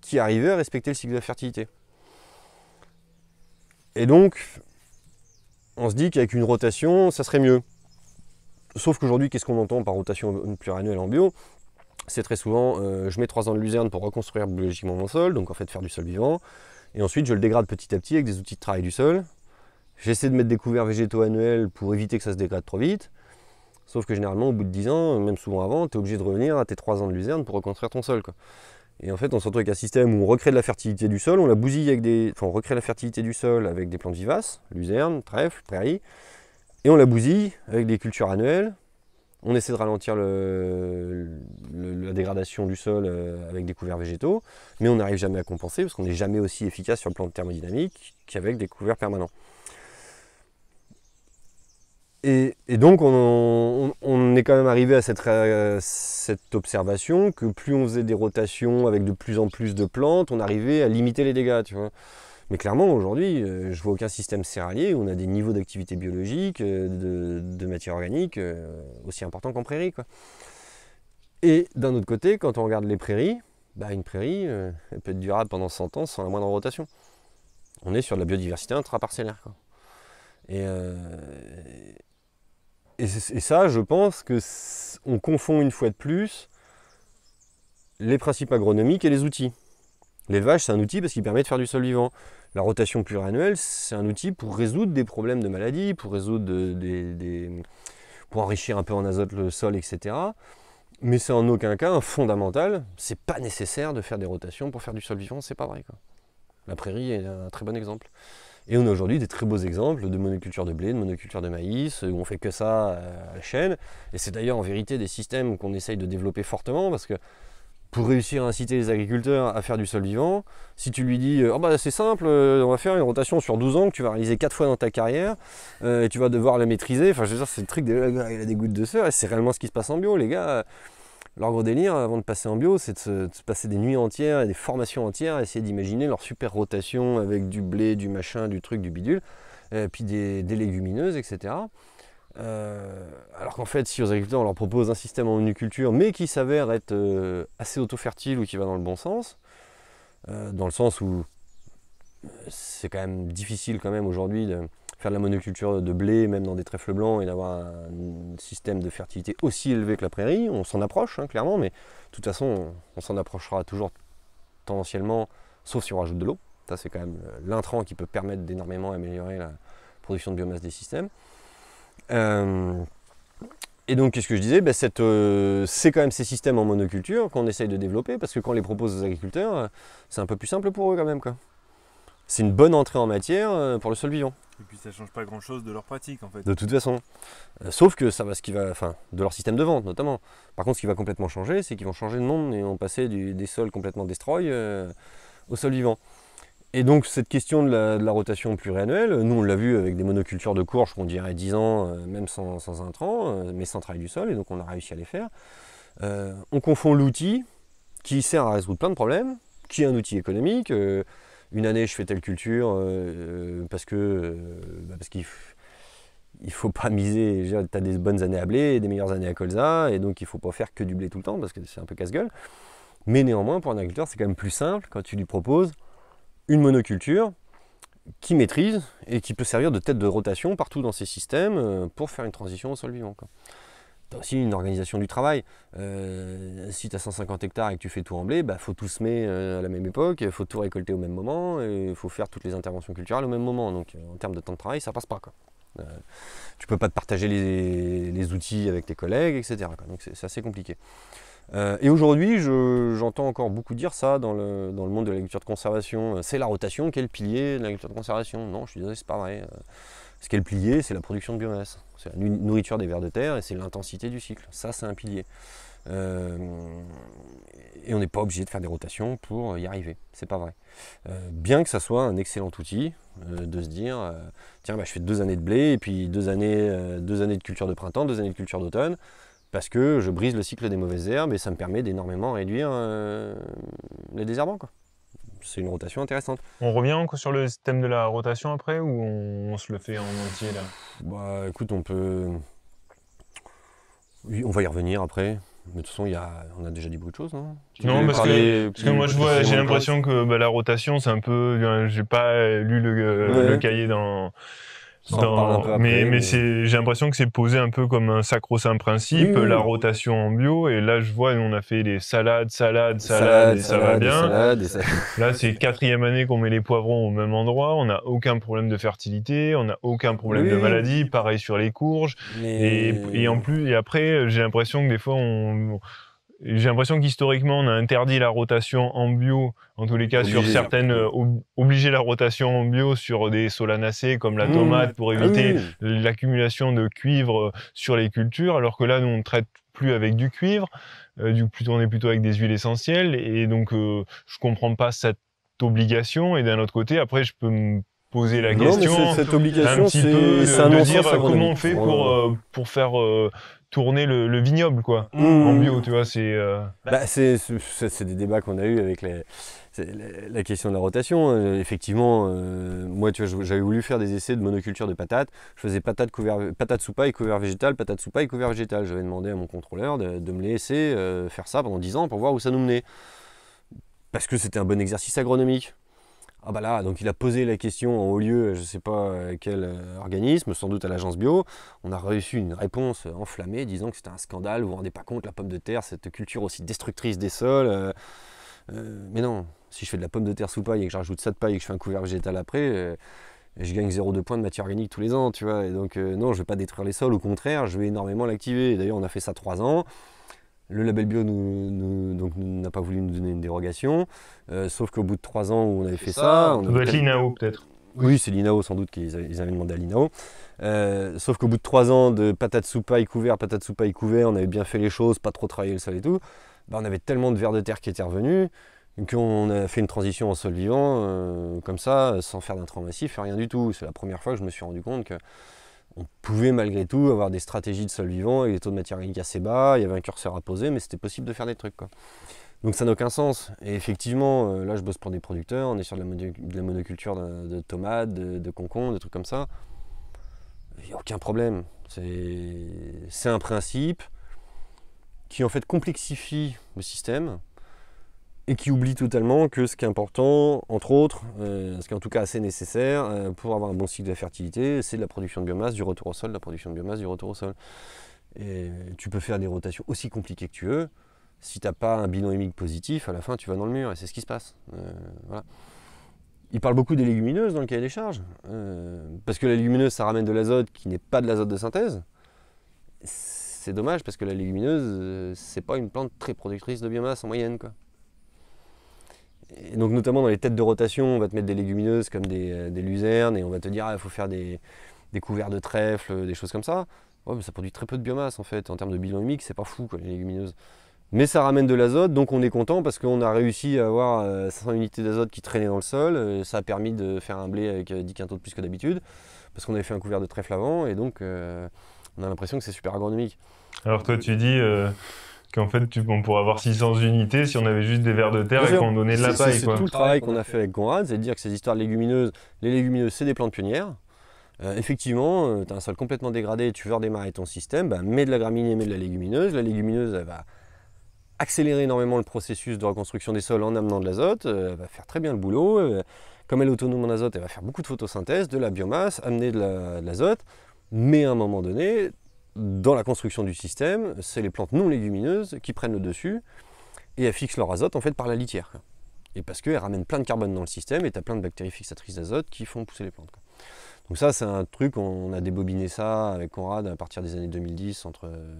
qui arrivaient à respecter le cycle de la fertilité. Et donc, on se dit qu'avec une rotation, ça serait mieux. Sauf qu'aujourd'hui, qu'est-ce qu'on entend par rotation pluriannuelle en bio C'est très souvent, euh, je mets 3 ans de luzerne pour reconstruire biologiquement mon sol, donc en fait faire du sol vivant, et ensuite je le dégrade petit à petit avec des outils de travail du sol, J'essaie de mettre des couverts végétaux annuels pour éviter que ça se dégrade trop vite. Sauf que généralement, au bout de 10 ans, même souvent avant, tu es obligé de revenir à tes 3 ans de luzerne pour reconstruire ton sol. Et en fait, on se retrouve avec un système où on recrée de la fertilité du sol, on la bousille avec des. on recrée la fertilité du sol avec des plantes vivaces, luzerne, trèfle, prairie, et on la bousille avec des cultures annuelles. On essaie de ralentir la dégradation du sol euh, avec des couverts végétaux, mais on n'arrive jamais à compenser parce qu'on n'est jamais aussi efficace sur le plan thermodynamique qu'avec des couverts permanents. Et, donc, on, est quand même arrivé à cette, observation que plus on faisait des rotations avec de plus en plus de plantes, on arrivait à limiter les dégâts, Mais clairement, aujourd'hui, euh, je vois aucun système céréalier où on a des niveaux d'activité biologique, euh, de, matière organique euh, aussi importants qu'en prairie, quoi. Et d'un autre côté, quand on regarde les prairies, bah, une prairie, elle peut être durable pendant 100 ans sans la moindre rotation. On est sur de la biodiversité intra-parcellaire. Et, et, ça, je pense que on confond une fois de plus les principes agronomiques et les outils. L'élevage, c'est un outil parce qu'il permet de faire du sol vivant. La rotation pluriannuelle, c'est un outil pour résoudre des problèmes de maladie, pour résoudre pour enrichir un peu en azote le sol, etc. Mais c'est en aucun cas un fondamental. C'est pas nécessaire de faire des rotations pour faire du sol vivant, c'est pas vrai. La prairie est un très bon exemple. Et on a aujourd'hui des très beaux exemples de monoculture de blé, de monoculture de maïs, où on fait que ça euh, à la chaîne. Et c'est d'ailleurs en vérité des systèmes qu'on essaye de développer fortement parce que pour réussir à inciter les agriculteurs à faire du sol vivant, si tu lui dis oh bah, c'est simple, euh, on va faire une rotation sur 12 ans que tu vas réaliser 4 fois dans ta carrière et tu vas devoir la maîtriser, enfin je veux dire, c'est le truc, des, ah, il a des gouttes de soeur, et c'est réellement ce qui se passe en bio, les gars. Leur gros délire, avant de passer en bio, c'est de, se, passer des nuits entières et des formations entières, à essayer d'imaginer leur super rotation avec du blé, du machin, du truc, du bidule, euh, puis des, légumineuses, etc. Euh, alors qu'en fait, si aux agriculteurs on leur propose un système en monoculture, mais qui s'avère être euh, assez auto-fertile ou qui va dans le bon sens, dans le sens où c'est quand même difficile quand même aujourd'hui de, faire de la monoculture de blé, même dans des trèfles blancs, et d'avoir un système de fertilité aussi élevé que la prairie. On s'en approche, hein, clairement, mais de toute façon, on, s'en approchera toujours tendanciellement, sauf si on rajoute de l'eau. Ça, c'est quand même euh, l'intrant qui peut permettre d'énormément améliorer la production de biomasse des systèmes. Euh, et donc, qu'est-ce que je disais ben, euh, C'est quand même ces systèmes en monoculture qu'on essaye de développer, parce que quand on les propose aux agriculteurs, c'est un peu plus simple pour eux quand même. Quoi c'est une bonne entrée en matière euh, pour le sol vivant. Et puis ça change pas grand chose de leur pratique en fait. De toute façon. Euh, sauf que ça va ce qui va. Enfin, de leur système de vente notamment. Par contre, ce qui va complètement changer, c'est qu'ils vont changer de monde et vont passer des sols complètement destroy euh, au sol vivant. Et donc cette question de la, rotation pluriannuelle, nous on l'a vu avec des monocultures de courge qu'on dirait 10 ans, même sans, sans intrants, mais sans travail du sol, et donc on a réussi à les faire. on confond l'outil qui sert à résoudre plein de problèmes, qui est un outil économique, une année je fais telle culture euh, parce que euh, bah, parce qu'il il faut pas miser, tu as des bonnes années à blé et des meilleures années à colza, et donc il faut pas faire que du blé tout le temps parce que c'est un peu casse-gueule. Mais néanmoins, pour un agriculteur, c'est quand même plus simple quand tu lui proposes une monoculture qui maîtrise et qui peut servir de tête de rotation partout dans ses systèmes euh, pour faire une transition au sol vivant. T'as aussi une organisation du travail. Euh, si tu as 150 hectares et que tu fais tout en blé, il bah, faut tout semer euh, à la même époque, il faut tout récolter au même moment, il faut faire toutes les interventions culturelles au même moment. Donc euh, en termes de temps de travail, ça passe pas. Quoi. tu peux pas te partager les, outils avec tes collègues, etc. Donc c'est assez compliqué. et aujourd'hui, j'entends encore beaucoup dire ça dans le, monde de la culture de conservation. C'est la rotation, quel pilier de la culture de conservation Non, je suis désolé, c'est pas vrai. Ce qu'est le pilier, c'est la production de biomasse. C'est la nourriture des vers de terre et c'est l'intensité du cycle. Ça, c'est un pilier. Euh, et on n'est pas obligé de faire des rotations pour y arriver. C'est pas vrai. Euh, bien que ça soit un excellent outil euh, de se dire tiens, bah, je fais deux années de blé et puis deux années, deux années de culture de printemps, deux années de culture d'automne, parce que je brise le cycle des mauvaises herbes et ça me permet d'énormément réduire les désherbants. Quoi c'est une rotation intéressante. On revient encore sur le thème de la rotation après ou on, se le fait en entier là Bah écoute, on peut. on va y revenir après. Mais de toute façon, y on a déjà dit beaucoup de choses. Hein. non, parce que, moi, je vois, j'ai l'impression que bah, la rotation, c'est un peu. Euh, j'ai pas lu le euh, cahier dans non, mais, mais, c'est j'ai l'impression que c'est posé un peu comme un sacro-saint principe, la rotation en bio. Et là, je vois, on a fait les salades, salades, salades, salades et ça va bien. Là, c'est quatrième année qu'on met les poivrons au même endroit. On n'a aucun problème de fertilité, on n'a aucun problème de maladie. Pareil sur les courges. Et, et, en plus, et après, j'ai l'impression que des fois, on j'ai l'impression qu'historiquement, on a interdit la rotation en bio, en tous les cas sur certaines, euh, obligé la rotation en bio sur des solanacées comme la mmh. tomate pour ah éviter l'accumulation de cuivre euh, sur les cultures, alors que là, nous, on ne traite plus avec du cuivre, euh, du, plutôt, on est plutôt avec des huiles essentielles, et donc je je comprends pas cette obligation, et d'un autre côté, après, je peux me poser la question. cette obligation, c'est un, de, dire comment on fait pour, pour faire tourner le, vignoble quoi mmh. en bio tu vois c'est euh, bah, c'est des débats qu'on a eu avec la, question de la rotation hein. euh, effectivement euh, moi tu vois j'avais voulu faire des essais de monoculture de patates je faisais patates couvert patates sous couvert végétal patates soupa et couvert végétal j'avais demandé à mon contrôleur de, de me laisser faire ça pendant 10 ans pour voir où ça nous menait parce que c'était un bon exercice agronomique ah bah là, donc il a posé la question en haut lieu, je ne sais pas euh, quel euh, organisme, sans doute à l'agence bio. On a reçu une réponse euh, enflammée disant que c'était un scandale, vous vous rendez pas compte, la pomme de terre, cette culture aussi destructrice des sols. mais non, si je fais de la pomme de terre sous paille et que je ça de paille et que je fais un couvert végétal après, je gagne 0,2 points de matière organique tous les ans, tu vois. Et donc non, je ne vais pas détruire les sols, au contraire, je vais énormément l'activer. D'ailleurs, on a fait ça trois ans. Le label bio n'a pas voulu nous donner une dérogation, euh, sauf qu'au bout de trois ans où on avait fait ça... ça on doit être l'INAO peut-être. Oui, c'est l'INAO sans doute qu'ils avaient demandé à l'INAO. Euh, sauf qu'au bout de trois ans de patates soupaille couvert, patate sous couvert, on avait bien fait les choses, pas trop travaillé le sol et tout, bah, on avait tellement de vers de terre qui étaient revenus qu'on a fait une transition en sol vivant euh, comme ça, sans faire d'intrants massif, rien du tout. C'est la première fois que je me suis rendu compte que on pouvait malgré tout avoir des stratégies de sol vivant et des taux de matière organique assez bas, il y avait un curseur à poser, mais c'était possible de faire des trucs. Quoi. Donc ça n'a aucun sens. Et effectivement, euh, là je bosse pour des producteurs, on est sur de la, monoculture de, tomates, de, de, concombres, de trucs comme ça. Il n'y a aucun problème. C'est un principe qui en fait complexifie le système, et qui oublie totalement que ce qui est important, entre autres, euh, ce qui est en tout cas assez nécessaire euh, pour avoir un bon cycle de fertilité, c'est la production de biomasse, du retour au sol, la production de biomasse, du retour au sol. Et tu peux faire des rotations aussi compliquées que tu veux. Si tu n'as pas un bilan hémique positif, à la fin tu vas dans le mur et c'est ce qui se passe. Euh, Il parle beaucoup des légumineuses dans le cahier des charges. parce que la légumineuse, ça ramène de l'azote qui n'est pas de l'azote de synthèse. C'est dommage parce que la légumineuse, c'est pas une plante très productrice de biomasse en moyenne. Quoi et donc notamment dans les têtes de rotation, on va te mettre des légumineuses comme des, euh, luzernes et on va te dire ah, il faut faire des, couverts de trèfle, des choses comme ça. ça produit très peu de biomasse en fait. En termes de bilan humique, c'est pas fou les légumineuses. Mais ça ramène de l'azote, donc on est content parce qu'on a réussi à avoir 500 euh, unités d'azote qui traînaient dans le sol. Euh, ça a permis de faire un blé avec 10 quintaux de plus que d'habitude parce qu'on avait fait un couvert de trèfle avant et donc on a l'impression que c'est super agronomique. Alors toi, tu dis qu'en fait, tu, on pourrait avoir 600 unités si on avait juste des vers de terre et qu'on donnait de la paille. C'est tout le travail qu'on a fait avec Conrad, c'est de dire que ces histoires de légumineuses, les légumineuses, c'est des plantes pionnières. Euh, effectivement, euh, tu as un sol complètement dégradé, tu veux redémarrer ton système, mais bah, mets de la graminée, mets de la légumineuse. La légumineuse, elle va accélérer énormément le processus de reconstruction des sols en amenant de l'azote, euh, elle va faire très bien le boulot. Comme elle est autonome en azote, elle va faire beaucoup de photosynthèse, de la biomasse, amener de l'azote. mais à un moment donné, dans la construction du système, c'est les plantes non légumineuses qui prennent le dessus et elles fixent leur azote en fait par la litière. Et parce qu'elles ramènent plein de carbone dans le système et tu as plein de bactéries fixatrices d'azote qui font pousser les plantes. Donc ça c'est un truc, on a débobiné ça avec Conrad à partir des années 2010 entre... Euh,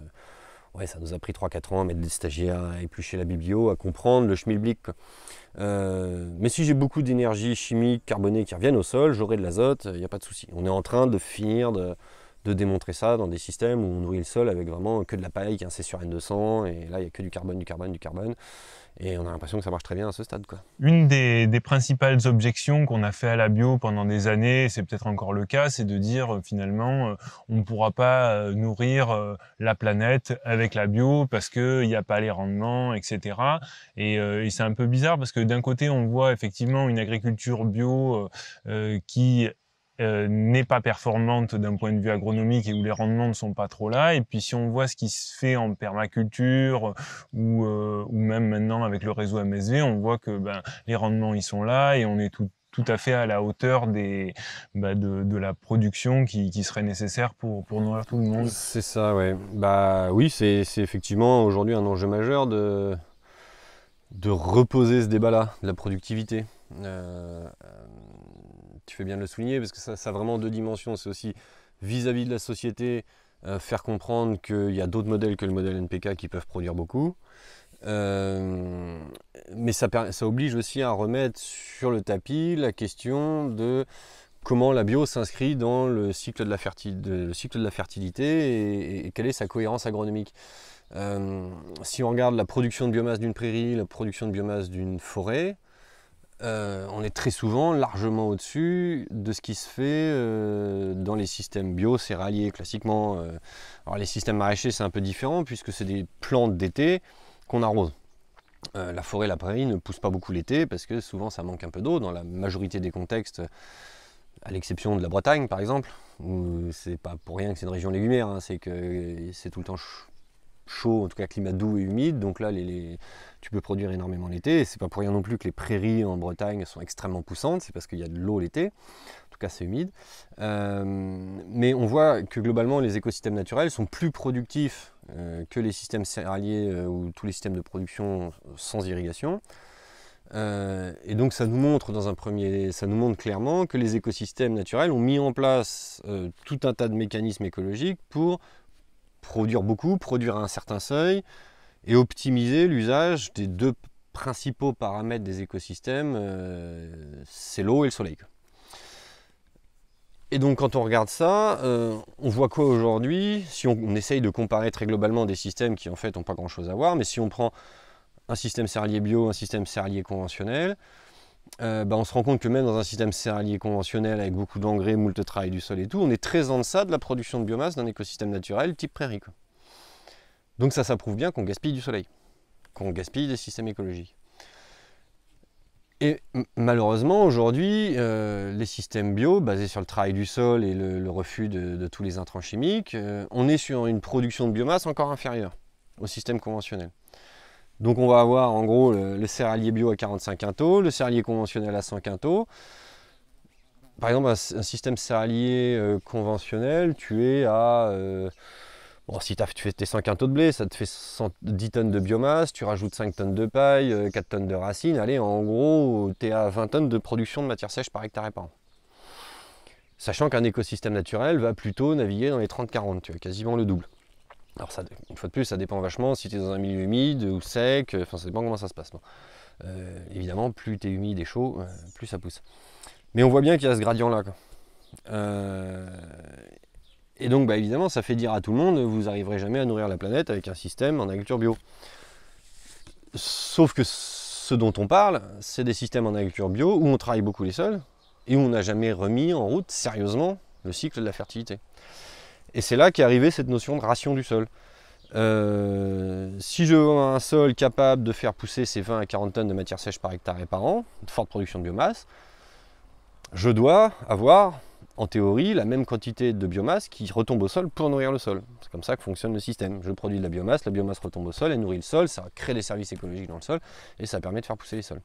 ouais, ça nous a pris 3-4 ans à mettre des stagiaires, à éplucher la biblio, à comprendre le schmilblick. Euh, mais si j'ai beaucoup d'énergie chimique, carbonée qui reviennent au sol, j'aurai de l'azote, il n'y a pas de souci. On est en train de finir de, de démontrer ça dans des systèmes où on nourrit le sol avec vraiment que de la paille qui est sur N200, et là il n'y a que du carbone, du carbone, du carbone, et on a l'impression que ça marche très bien à ce stade. Quoi. Une des, principales objections qu'on a fait à la bio pendant des années, c'est peut-être encore le cas, c'est de dire euh, finalement euh, on ne pourra pas euh, nourrir la planète avec la bio parce qu'il n'y a pas les rendements, etc. Et, et c'est un peu bizarre parce que d'un côté on voit effectivement une agriculture bio qui euh, n'est pas performante d'un point de vue agronomique et où les rendements ne sont pas trop là. Et puis si on voit ce qui se fait en permaculture ou, euh, ou même maintenant avec le réseau MSV, on voit que ben, les rendements ils sont là et on est tout, à fait à la hauteur des, ben, de, la production qui, serait nécessaire pour, pour nourrir tout le monde. C'est ça, ouais. Bah, oui, c'est effectivement aujourd'hui un enjeu majeur de, de reposer ce débat-là, de la productivité. Euh, tu fais bien de le souligner parce que ça, a vraiment deux dimensions. C'est aussi vis-à-vis de la société, euh, faire comprendre qu'il y a d'autres modèles que le modèle NPK qui peuvent produire beaucoup. Euh, mais ça, oblige aussi à remettre sur le tapis la question de comment la bio s'inscrit dans le cycle de la, fertilité, et, quelle est sa cohérence agronomique. Euh, si on regarde la production de biomasse d'une prairie, la production de biomasse d'une forêt, euh, on est très souvent largement au-dessus de ce qui se fait euh, dans les systèmes bio céréaliers classiquement. Euh, alors les systèmes maraîchers c'est un peu différent puisque c'est des plantes d'été qu'on arrose. la forêt, la prairie ne pousse pas beaucoup l'été parce que souvent ça manque un peu d'eau dans la majorité des contextes, à l'exception de la Bretagne par exemple, où c'est pas pour rien que c'est une région légumière, hein, c'est que c'est tout le temps chaud, en tout cas climat doux et humide. Donc là, tu peux produire énormément l'été. C'est pas pour rien non plus que les prairies en Bretagne sont extrêmement poussantes, c'est parce qu'il y a de l'eau l'été. En tout cas, c'est humide. Euh, mais on voit que globalement, les écosystèmes naturels sont plus productifs euh, que les systèmes céréaliers euh, ou tous les systèmes de production sans irrigation. et donc ça nous montre dans un premier, ça nous montre clairement que les écosystèmes naturels ont mis en place tout un tas de mécanismes écologiques pour produire beaucoup, produire à un certain seuil, et optimiser l'usage des deux principaux paramètres des écosystèmes, euh, c'est l'eau et le soleil. Et donc quand on regarde ça, euh, on voit quoi aujourd'hui Si on, on, essaye de comparer très globalement des systèmes qui en fait n'ont pas grand-chose à voir, mais si on prend un système serlier bio, un système serlier conventionnel, euh, bah, on se rend compte que même dans un système céréalier conventionnel avec beaucoup d'engrais, moult travail du sol et tout, on est très en deçà de la production de biomasse d'un écosystème naturel type prairie. Donc ça, ça prouve bien qu'on gaspille du soleil, qu'on gaspille des systèmes écologiques. Et malheureusement, aujourd'hui, euh, les systèmes bio, basés sur le travail du sol et le, refus de, tous les intrants chimiques, euh, on est sur une production de biomasse encore inférieure au système conventionnel. Donc on va avoir en gros le, le bio à 45 quintaux, le céréalier conventionnel à 100 quintaux. Par exemple, un, système céréalier euh, conventionnel, tu es à... Euh, bon, si tu fais tes 100 quintaux de blé, ça te fait 10 tonnes de biomasse, tu rajoutes 5 tonnes de paille, 4 euh, tonnes de racines. Allez, en gros, tu es à 20 tonnes de production de matière sèche par hectare et par an. Sachant qu'un écosystème naturel va plutôt naviguer dans les 30-40, tu vois, quasiment le double. Alors, ça, une fois de plus, ça dépend vachement si tu es dans un milieu humide ou sec, euh, enfin, ça dépend comment ça se passe. Euh, évidemment, plus tu es humide et chaud, euh, plus ça pousse. Mais on voit bien qu'il y a ce gradient-là. et donc, bah, évidemment, ça fait dire à tout le monde, vous n'arriverez jamais à nourrir la planète avec un système en agriculture bio. Sauf que ce dont on parle, c'est des systèmes en agriculture bio où on travaille beaucoup les sols et où on n'a jamais remis en route sérieusement le cycle de la fertilité. Et c'est là qu'est arrivée cette notion de ration du sol. Euh, si je veux un sol capable de faire pousser ces 20 à 40 tonnes de matière sèche par hectare et par an, de forte production de biomasse, je dois avoir, en théorie, la même quantité de biomasse qui retombe au sol pour nourrir le sol. C'est comme ça que fonctionne le système. Je produis de la biomasse, la biomasse retombe au sol, elle nourrit le sol, ça crée des services écologiques dans le sol, et ça permet de faire pousser les sols.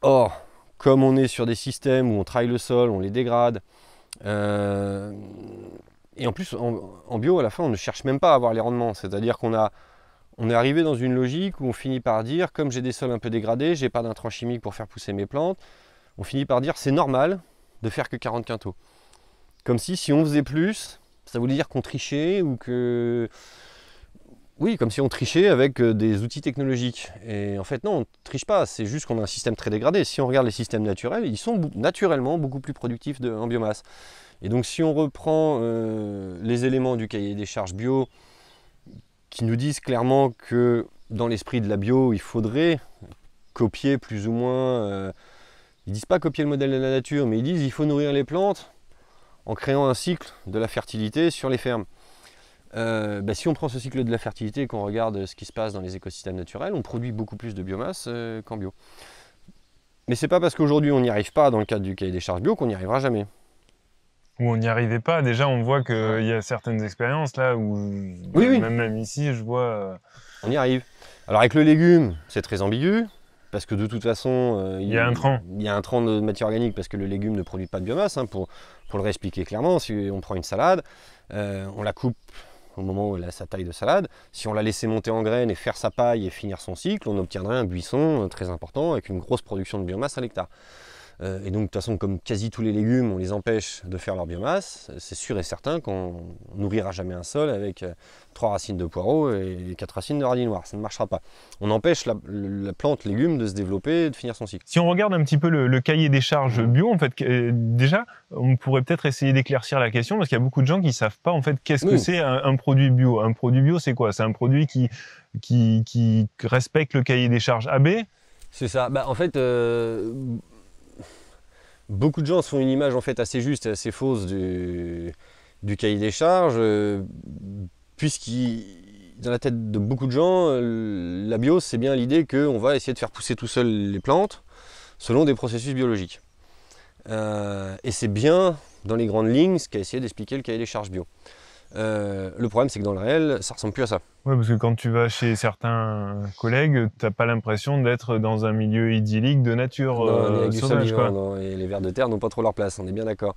Or, comme on est sur des systèmes où on travaille le sol, on les dégrade, euh, et en plus, en, bio, à la fin, on ne cherche même pas à avoir les rendements. C'est-à-dire qu'on a, on est arrivé dans une logique où on finit par dire, comme j'ai des sols un peu dégradés, j'ai pas d'intrants chimiques pour faire pousser mes plantes, on finit par dire c'est normal de faire que 40 quintaux. Comme si si on faisait plus, ça voulait dire qu'on trichait ou que oui, comme si on trichait avec euh, des outils technologiques. Et en fait, non, on ne triche pas, c'est juste qu'on a un système très dégradé. Si on regarde les systèmes naturels, ils sont naturellement beaucoup plus productifs en biomasse. Et donc si on reprend euh, les éléments du cahier des charges bio, qui nous disent clairement que dans l'esprit de la bio, il faudrait copier plus ou moins... Euh, ils disent pas copier le modèle de la nature, mais ils disent il faut nourrir les plantes en créant un cycle de la fertilité sur les fermes. Euh, bah, si on prend ce cycle de la fertilité et qu'on regarde ce qui se passe dans les écosystèmes naturels, on produit beaucoup plus de biomasse euh, qu'en bio. Mais c'est pas parce qu'aujourd'hui on n'y arrive pas dans le cadre du cahier des charges bio qu'on n'y arrivera jamais. Ou on n'y arrivait pas. Déjà, on voit qu'il y a certaines expériences là où, oui, Même, ici, je vois. Euh, on y arrive. Alors avec le légume, c'est très ambigu parce que de toute façon, il, y a un train. Il y a un train de matière organique parce que le légume ne produit pas de biomasse. Hein, pour, pour le réexpliquer clairement, si on prend une salade, on la coupe au moment où elle a sa taille de salade. Si on la laissait monter en graines et faire sa paille et finir son cycle, on obtiendrait un buisson euh, très important avec une grosse production de biomasse à l'hectare. Euh, et donc de toute façon, comme quasi tous les légumes, on les empêche de faire leur biomasse. C'est sûr et certain qu'on nourrira jamais un sol avec euh, trois racines de poireaux et quatre racines de radis noir. Ça ne marchera pas. On empêche la, plante légume de se développer et de finir son cycle. Si on regarde un petit peu le, cahier des charges bio, en fait, euh, déjà, on pourrait peut-être essayer d'éclaircir la question parce qu'il y a beaucoup de gens qui ne savent pas en fait qu'est-ce que c'est un, produit bio. Un produit bio, c'est quoi C'est un produit qui, qui, respecte le cahier des charges AB. C'est ça. Bah, en fait, beaucoup de gens se font une image en fait assez juste et assez fausse du, cahier des charges, euh, puisque dans la tête de beaucoup de gens, euh, la bio, c'est bien l'idée qu'on va essayer de faire pousser tout seul les plantes selon des processus biologiques. Euh, et c'est bien, dans les grandes lignes, ce qu'a essayé d'expliquer le cahier des charges bio. Euh, le problème, c'est que dans le réel, ça ressemble plus à ça. ouais parce que quand tu vas chez certains collègues, t'as pas l'impression d'être dans un milieu idyllique de nature euh, quoi. et les vers de terre n'ont pas trop leur place. On est bien d'accord.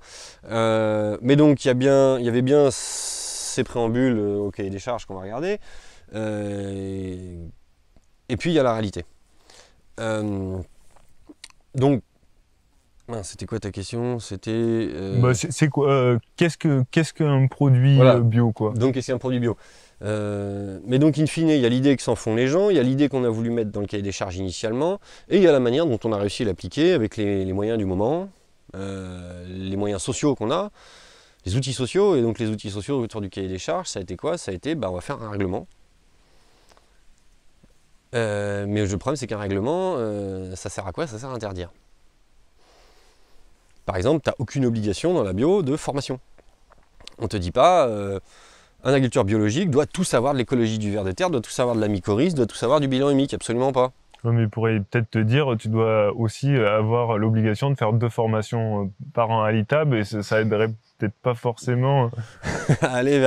Euh, mais donc, il y bien, il y avait bien ces préambules au cahier des charges qu'on va regarder. et puis, il y a la réalité. donc, ah, c'était quoi ta question C'était. Euh, bah, c'est quoi euh, Qu'est-ce que qu'un produit bio quoi Donc qu'est-ce qu'un produit euh, bio Mais donc in fine, il y a l'idée que s'en font les gens, il y a l'idée qu'on a voulu mettre dans le cahier des charges initialement, et il y a la manière dont on a réussi à l'appliquer avec les, moyens du moment, les moyens sociaux qu'on a, les outils sociaux, et donc les outils sociaux autour du cahier des charges, ça a été quoi Ça a été, bah, on va faire un règlement. mais le problème, c'est qu'un règlement, ça sert à quoi Ça sert à interdire. Par exemple, tu n'as aucune obligation dans la bio de formation. On ne te dit pas, euh, un agriculteur biologique doit tout savoir de l'écologie du ver des terres, doit tout savoir de la mycorhize, doit tout savoir du bilan humique, absolument pas. mais il pourrait peut-être te dire, tu dois aussi euh, avoir l'obligation de faire deux formations euh, par an à l'ITAB et ça aiderait peut-être pas forcément. Allez,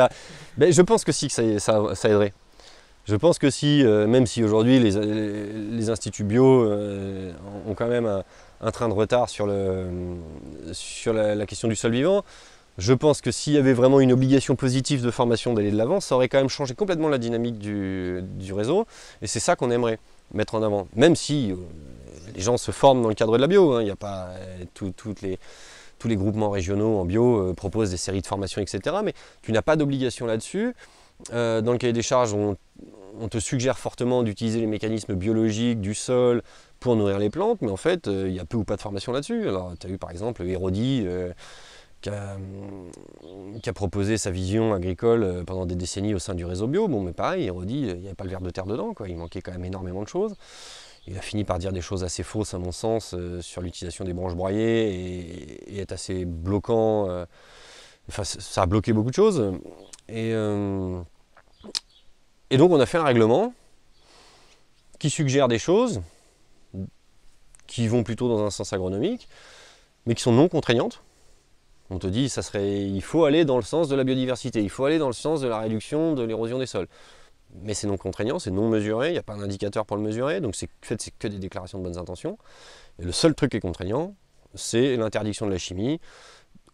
ben, je pense que si, que ça, ça, aiderait. Je pense que si, même si aujourd'hui les, instituts bio ont quand même un, un train de retard sur, le, sur la, question du sol vivant. Je pense que s'il y avait vraiment une obligation positive de formation d'aller de l'avant, ça aurait quand même changé complètement la dynamique du, réseau. Et c'est ça qu'on aimerait mettre en avant. Même si euh, les gens se forment dans le cadre de la bio, hein. il n'y a pas euh, tous les groupements régionaux en bio euh, proposent des séries de formations, etc. Mais tu n'as pas d'obligation là-dessus. dans le cahier des charges, on te suggère fortement d'utiliser les mécanismes biologiques du sol, pour nourrir les plantes, mais en fait, euh, il y a peu ou pas de formation là-dessus. Alors, tu as eu par exemple Hérodi euh, euh, qui, a, proposé sa vision agricole pendant des décennies au sein du réseau bio. Bon, mais pareil, Hérodi, il n'y avait pas le verre de terre dedans, quoi. il manquait quand même énormément de choses. Il a fini par dire des choses assez fausses, à mon sens, sur l'utilisation des branches broyées et, être assez bloquant. Enfin, ça a bloqué beaucoup de choses. et donc, on a fait un règlement qui suggère des choses qui vont plutôt dans un sens agronomique, mais qui sont non contraignantes. On te dit, ça serait, il faut aller dans le sens de la biodiversité, il faut aller dans le sens de la réduction de l'érosion des sols. Mais c'est non contraignant, c'est non mesuré, il n'y a pas d'indicateur pour le mesurer, donc c'est en fait, que des déclarations de bonnes intentions. Et le seul truc qui est contraignant, c'est l'interdiction de la chimie,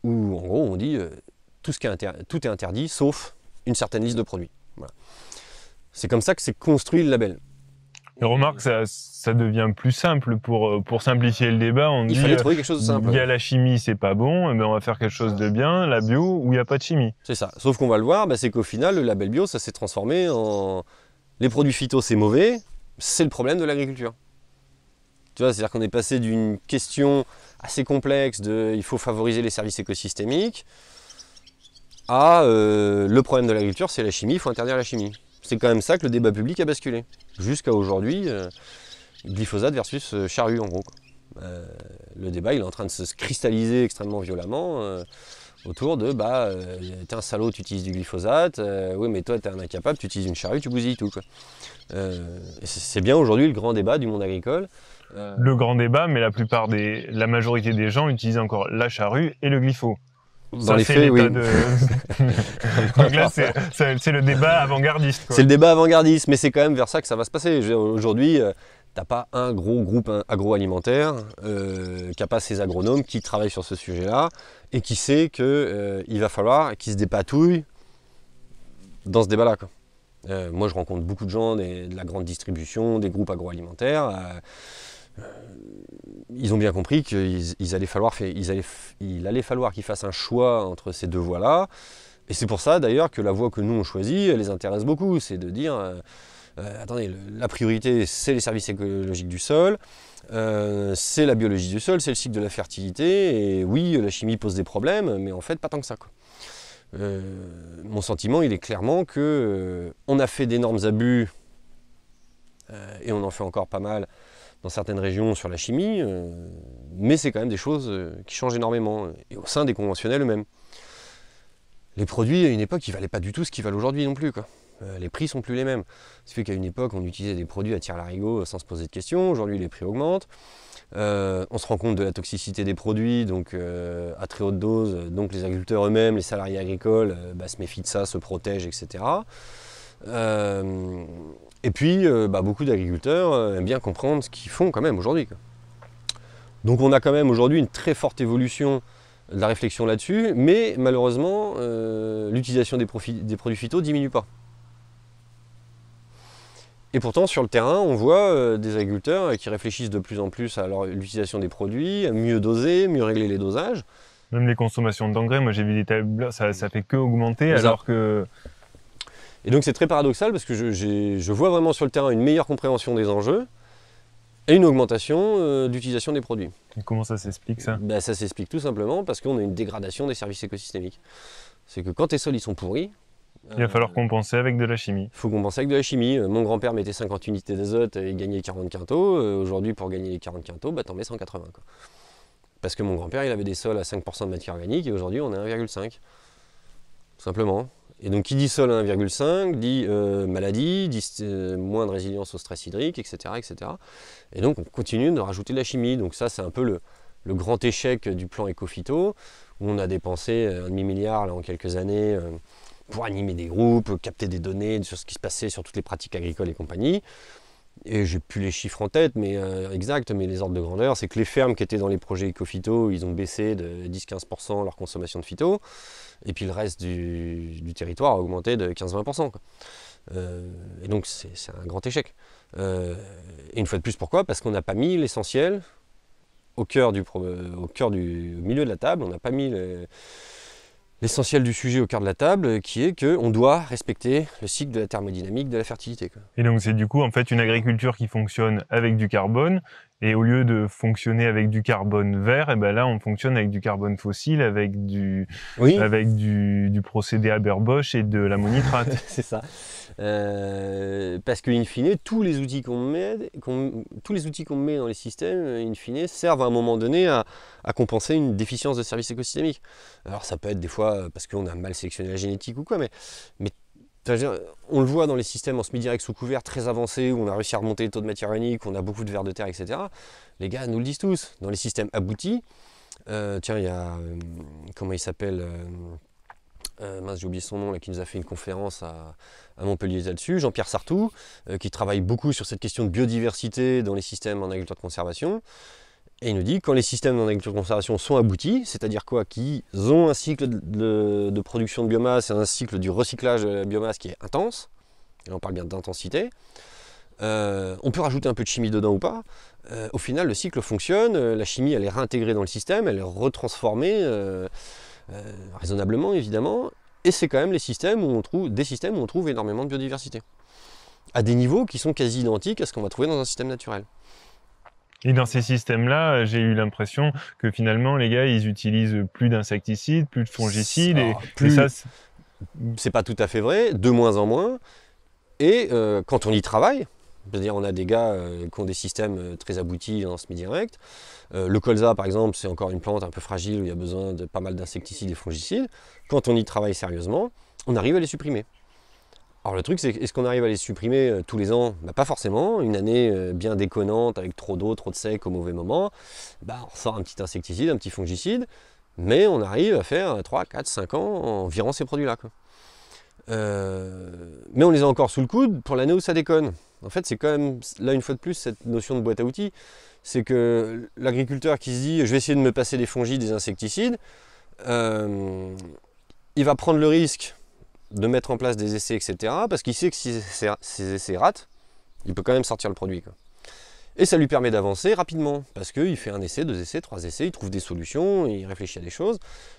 où en gros on dit euh, tout, ce qui est tout est interdit sauf une certaine liste de produits. C'est comme ça que c'est construit le label. Et remarque, ça, devient plus simple pour, euh, pour simplifier le débat. On il fallait euh, trouver quelque chose de simple. Il y a la chimie, c'est pas bon, mais eh ben, on va faire quelque chose de bien, la bio, où il n'y a pas de chimie. C'est ça. Sauf qu'on va le voir, bah, c'est qu'au final, le label bio, ça s'est transformé en les produits phyto, c'est mauvais, c'est le problème de l'agriculture. Tu vois, c'est-à-dire qu'on est passé d'une question assez complexe de il faut favoriser les services écosystémiques à euh, le problème de l'agriculture, c'est la chimie, il faut interdire la chimie. C'est quand même ça que le débat public a basculé. Jusqu'à aujourd'hui, euh, glyphosate versus euh, charrue, en gros. Euh, le débat, il est en train de se cristalliser extrêmement violemment autour de bah, t'es un salaud, tu utilises du glyphosate, oui, mais toi, t'es un incapable, tu utilises une charrue, tu bousilles tout. c'est bien aujourd'hui le grand débat du monde agricole. Le grand débat, mais la plupart des, la majorité des gens utilisent encore la charrue et le glypho dans les faits, euh, Donc là, c'est le débat avant-gardiste. C'est le débat avant-gardiste, mais c'est quand même vers ça que ça va se passer. Aujourd'hui, tu euh, t'as pas un gros groupe agroalimentaire euh, qui n'a pas ses agronomes qui travaillent sur ce sujet-là et qui sait qu'il va falloir qu'ils se dépatouillent dans ce débat-là. moi, je rencontre beaucoup de gens de la grande distribution, des groupes agroalimentaires. Euh, ils ont bien compris qu'il allait falloir qu'ils fassent un choix entre ces deux voies-là. Et c'est pour ça d'ailleurs que la voie que nous on choisit, elle les intéresse beaucoup. C'est de dire, euh, euh, attendez, la priorité c'est les services écologiques du sol, c'est la biologie du sol, c'est le cycle de la fertilité. Et oui, la chimie pose des problèmes, mais en fait pas tant que ça. Quoi. mon sentiment, il est clairement que on a fait d'énormes abus et on en fait encore pas mal dans certaines régions sur la chimie, euh, mais c'est quand même des choses euh, qui changent énormément, euh, et au sein des conventionnels eux-mêmes. Les produits, à une époque, ils valaient pas du tout ce qu'ils valent aujourd'hui non plus. les prix sont plus les mêmes. Ce fait qu'à une époque, on utilisait des produits à la larigot sans se poser de questions. Aujourd'hui, les prix augmentent. on se rend compte de la toxicité des produits, donc à très haute dose. Donc les agriculteurs eux-mêmes, les salariés agricoles, bah, se méfient de ça, se protègent, etc. Euh, et puis, euh, bah, beaucoup d'agriculteurs euh, aiment bien comprendre ce qu'ils font quand même aujourd'hui. Donc on a quand même aujourd'hui une très forte évolution de la réflexion là-dessus, mais malheureusement, l'utilisation des, produits phyto diminue pas. Et pourtant, sur le terrain, on voit des agriculteurs qui réfléchissent de plus en plus à l'utilisation des produits, mieux doser, mieux régler les dosages. Même les consommations d'engrais, moi j'ai vu des tables, ça, ça fait que augmenter, alors que et donc c'est très paradoxal parce que je, vois vraiment sur le terrain une meilleure compréhension des enjeux et une augmentation euh, d'utilisation des produits. Et comment ça s'explique ça bah, Ça s'explique tout simplement parce qu'on a une dégradation des services écosystémiques. C'est que quand tes sols ils sont pourris, il va falloir compenser avec de la chimie. Il faut compenser avec de la chimie. Euh, mon grand-père mettait 50 unités d'azote et euh, gagnait 40 quintaux. Aujourd'hui, pour gagner les 40 quintaux, bah, t'en mets 180. Parce que mon grand-père, il avait des sols à 5% de matière organique et aujourd'hui, on est à 1,5. Simplement. Et donc qui dit sol à 1,5 dit euh, maladie, dit euh, moins de résilience au stress hydrique, etc., etc. Et donc on continue de rajouter de la chimie. Donc ça c'est un peu le, grand échec du plan éco où on a dépensé un demi-milliard en quelques années euh, pour animer des groupes, capter des données sur ce qui se passait, sur toutes les pratiques agricoles et compagnie. Et j'ai plus les chiffres en tête, mais exact, mais les ordres de grandeur, c'est que les fermes qui étaient dans les projets éco-phyto, ils ont baissé de 10-15% leur consommation de phyto et puis le reste du, territoire a augmenté de 15-20%. Euh, et donc c'est un grand échec. Euh, et une fois de plus, pourquoi Parce qu'on n'a pas mis l'essentiel au cœur du, au milieu de la table, on n'a pas mis l'essentiel du sujet au cœur de la table, qui est qu'on doit respecter le cycle de la thermodynamique de la fertilité. Et donc c'est du coup en fait une agriculture qui fonctionne avec du carbone, et au lieu de fonctionner avec du carbone vert, et eh ben là, on fonctionne avec du carbone fossile, avec du, avec du, procédé Haber-Bosch et de l'ammonitrate. c'est ça. Euh, parce que, in fine, tous les outils qu'on met, tous les outils qu'on met dans les systèmes, in fine, servent à un moment donné à, compenser une déficience de service écosystémique. Alors, ça peut être des fois euh, parce qu'on a mal sélectionné la génétique ou quoi, mais, mais on le voit dans les systèmes en semi-direct sous couvert très avancés où on a réussi à remonter le taux de matière unique, on a beaucoup de vers de terre, etc. Les gars nous le disent tous. Dans les systèmes aboutis, euh, tiens, il y a. Euh, comment il s'appelle euh, mince, j'ai oublié son nom, là, qui nous a fait une conférence à, à Montpellier là-dessus, Jean-Pierre Sartou, qui travaille beaucoup sur cette question de biodiversité dans les systèmes en agriculture de conservation. Et il nous dit quand les systèmes d'agriculture de conservation sont aboutis, c'est-à-dire quoi Qu'ils ont un cycle de, production de biomasse et un cycle du recyclage de la biomasse qui est intense, et on parle bien d'intensité, euh, on peut rajouter un peu de chimie dedans ou pas. Euh, au final, le cycle fonctionne, euh, la chimie elle est réintégrée dans le système, elle est retransformée raisonnablement évidemment, et c'est quand même les systèmes où on trouve, des systèmes où on trouve énormément de biodiversité, à des niveaux qui sont quasi identiques à ce qu'on va trouver dans un système naturel. Et dans ces systèmes-là, euh, j'ai eu l'impression que finalement, les gars, ils utilisent plus d'insecticides, plus de fongicides. Et, ah, plus... ça, c'est pas tout à fait vrai, de moins en moins. Et euh, quand on y travaille, c'est-à-dire on a des gars euh, qui ont des systèmes très aboutis en semi-direct. le colza, par exemple, c'est encore une plante un peu fragile où il y a besoin de pas mal d'insecticides et fongicides. Quand on y travaille sérieusement, on arrive à les supprimer. Alors le truc, c'est est-ce qu'on arrive à les supprimer euh, tous les ans bah, Pas forcément. Une année euh, bien déconnante, avec trop d'eau, trop de sec au mauvais moment, bah, on sort un petit insecticide, un petit fongicide, mais on arrive à faire 3, 4, 5 ans en virant ces produits-là. Euh, mais on les a encore sous le coude pour l'année où ça déconne. En fait, c'est quand même, là une fois de plus, cette notion de boîte à outils, c'est que l'agriculteur qui se dit je vais essayer de me passer des fongies, des insecticides, il va prendre le risque de mettre en place des essais, etc. Parce qu'il sait que si ses essais ratent, il peut quand même sortir le produit. Et ça lui permet d'avancer rapidement, parce qu'il fait un essai, deux essais, trois essais, il trouve des solutions, il réfléchit à des choses.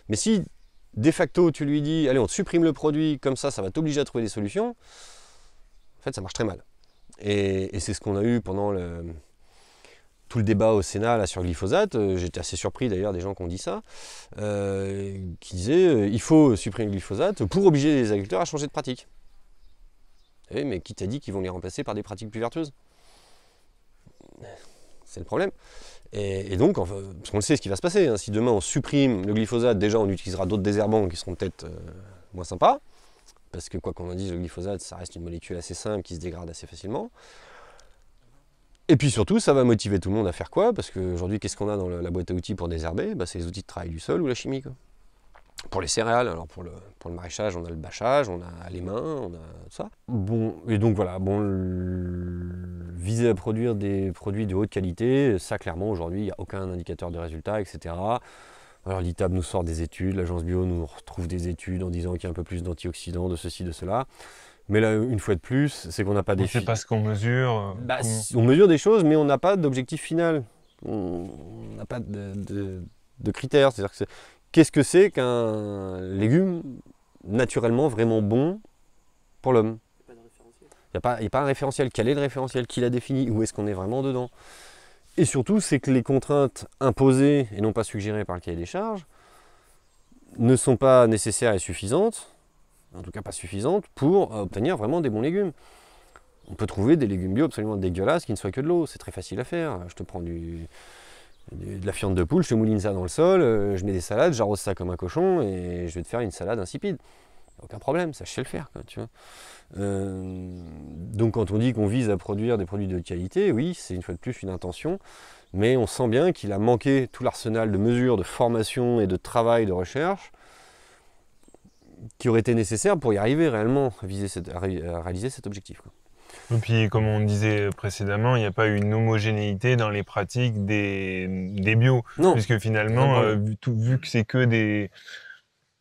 Mais si de facto tu lui dis, allez, on te supprime le produit, comme ça, ça va t'obliger à trouver des solutions, en fait, ça marche très mal. et c'est ce qu'on a eu pendant le, tout le débat au Sénat là, sur glyphosate, euh, j'étais assez surpris d'ailleurs des gens qui ont dit ça, euh, qui disaient euh, il faut supprimer le glyphosate pour obliger les agriculteurs à changer de pratique. Eh, mais qui t'a dit qu'ils vont les remplacer par des pratiques plus vertueuses C'est le problème. Et, donc, parce qu'on le sait ce qui va se passer, hein. si demain on supprime le glyphosate, déjà on utilisera d'autres désherbants qui seront peut-être moins sympas, parce que quoi qu'on en dise, le glyphosate, ça reste une molécule assez simple qui se dégrade assez facilement. Et puis surtout, ça va motiver tout le monde à faire quoi Parce qu'aujourd'hui, qu'est-ce qu'on a dans la boîte à outils pour désherber bah, C'est les outils de travail du sol ou la chimie. Quoi. Pour les céréales, alors pour le, pour le maraîchage, on a le bâchage, on a les mains, on a tout ça. Bon, et donc voilà, bon, viser à produire des produits de haute qualité, ça clairement aujourd'hui, il n'y a aucun indicateur de résultat, etc. Alors l'ITAB nous sort des études, l'agence bio nous retrouve des études en disant qu'il y a un peu plus d'antioxydants, de ceci, de cela. Mais là, une fois de plus, c'est qu'on n'a pas on ne On pas ce qu'on mesure. Euh, bah, on mesure des choses, mais on n'a pas d'objectif final. On n'a pas de, critères. cest qu'est-ce que c'est qu'un légume naturellement vraiment bon pour l'homme Il n'y a, a, pas un référentiel. Quel est le référentiel Qui l'a défini Où est-ce qu'on est vraiment dedans Et surtout, c'est que les contraintes imposées et non pas suggérées par le cahier des charges ne sont pas nécessaires et suffisantes en tout cas pas suffisante, pour euh, obtenir vraiment des bons légumes. On peut trouver des légumes bio absolument dégueulasses qui ne soient que de l'eau, c'est très facile à faire. Je te prends du, de la fiente de poule, je te mouline ça dans le sol, euh, je mets des salades, j'arrose ça comme un cochon et je vais te faire une salade insipide. Aucun problème, ça je sais le faire. Euh, donc quand on dit qu'on vise à produire des produits de qualité, oui, c'est une fois de plus une intention, mais on sent bien qu'il a manqué tout l'arsenal de mesures, de formation et de travail, de recherche qui aurait été nécessaire pour y arriver réellement, à, viser euh, réaliser cet objectif. Et puis, comme on disait précédemment, il n'y a pas eu une homogénéité dans les pratiques des, des bio. Non. Puisque finalement, euh, vu, que c'est que des,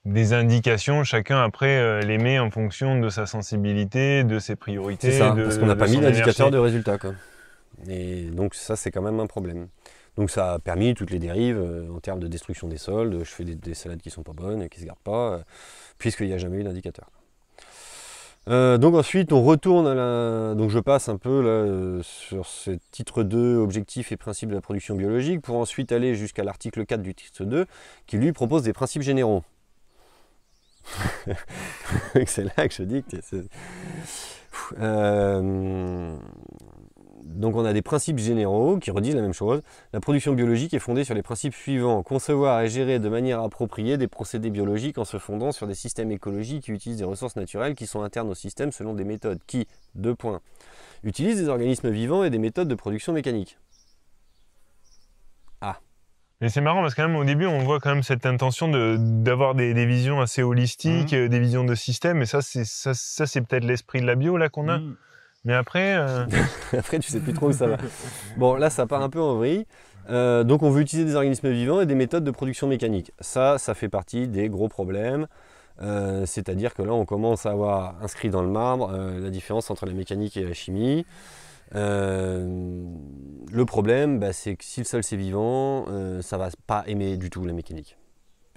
des indications, chacun après euh, les met en fonction de sa sensibilité, de ses priorités. C'est ça, parce qu'on n'a pas mis d'indicateur de résultat. Et donc, ça, c'est quand même un problème. Donc, ça a permis toutes les dérives en termes de destruction des sols, je fais des, des salades qui ne sont pas bonnes, qui ne se gardent pas puisqu'il n'y a jamais eu d'indicateur. Euh, donc ensuite on retourne à la... Donc je passe un peu euh, sur ce titre 2, objectifs et principes de la production biologique, pour ensuite aller jusqu'à l'article 4 du titre 2, qui lui propose des principes généraux. c'est là que je dis que... Euh donc on a des principes généraux qui redisent la même chose. La production biologique est fondée sur les principes suivants. Concevoir et gérer de manière appropriée des procédés biologiques en se fondant sur des systèmes écologiques qui utilisent des ressources naturelles qui sont internes au système selon des méthodes qui, deux points, utilisent des organismes vivants et des méthodes de production mécanique. Ah. Mais c'est marrant parce que même au début, on voit quand même cette intention d'avoir des, visions assez holistiques, mmh. euh, des visions de système. Et ça, c'est peut-être l'esprit de la bio là qu'on a. Mmh. Mais après. Euh, après, tu sais plus trop où ça va. Bon, là, ça part un peu en vrille. Euh, donc, on veut utiliser des organismes vivants et des méthodes de production mécanique. Ça, ça fait partie des gros problèmes. Euh, c'est-à-dire que là, on commence à avoir inscrit dans le marbre la différence entre la mécanique et la chimie. le problème, bah, c'est que si le sol c'est vivant, ça ne va pas aimer du tout la mécanique.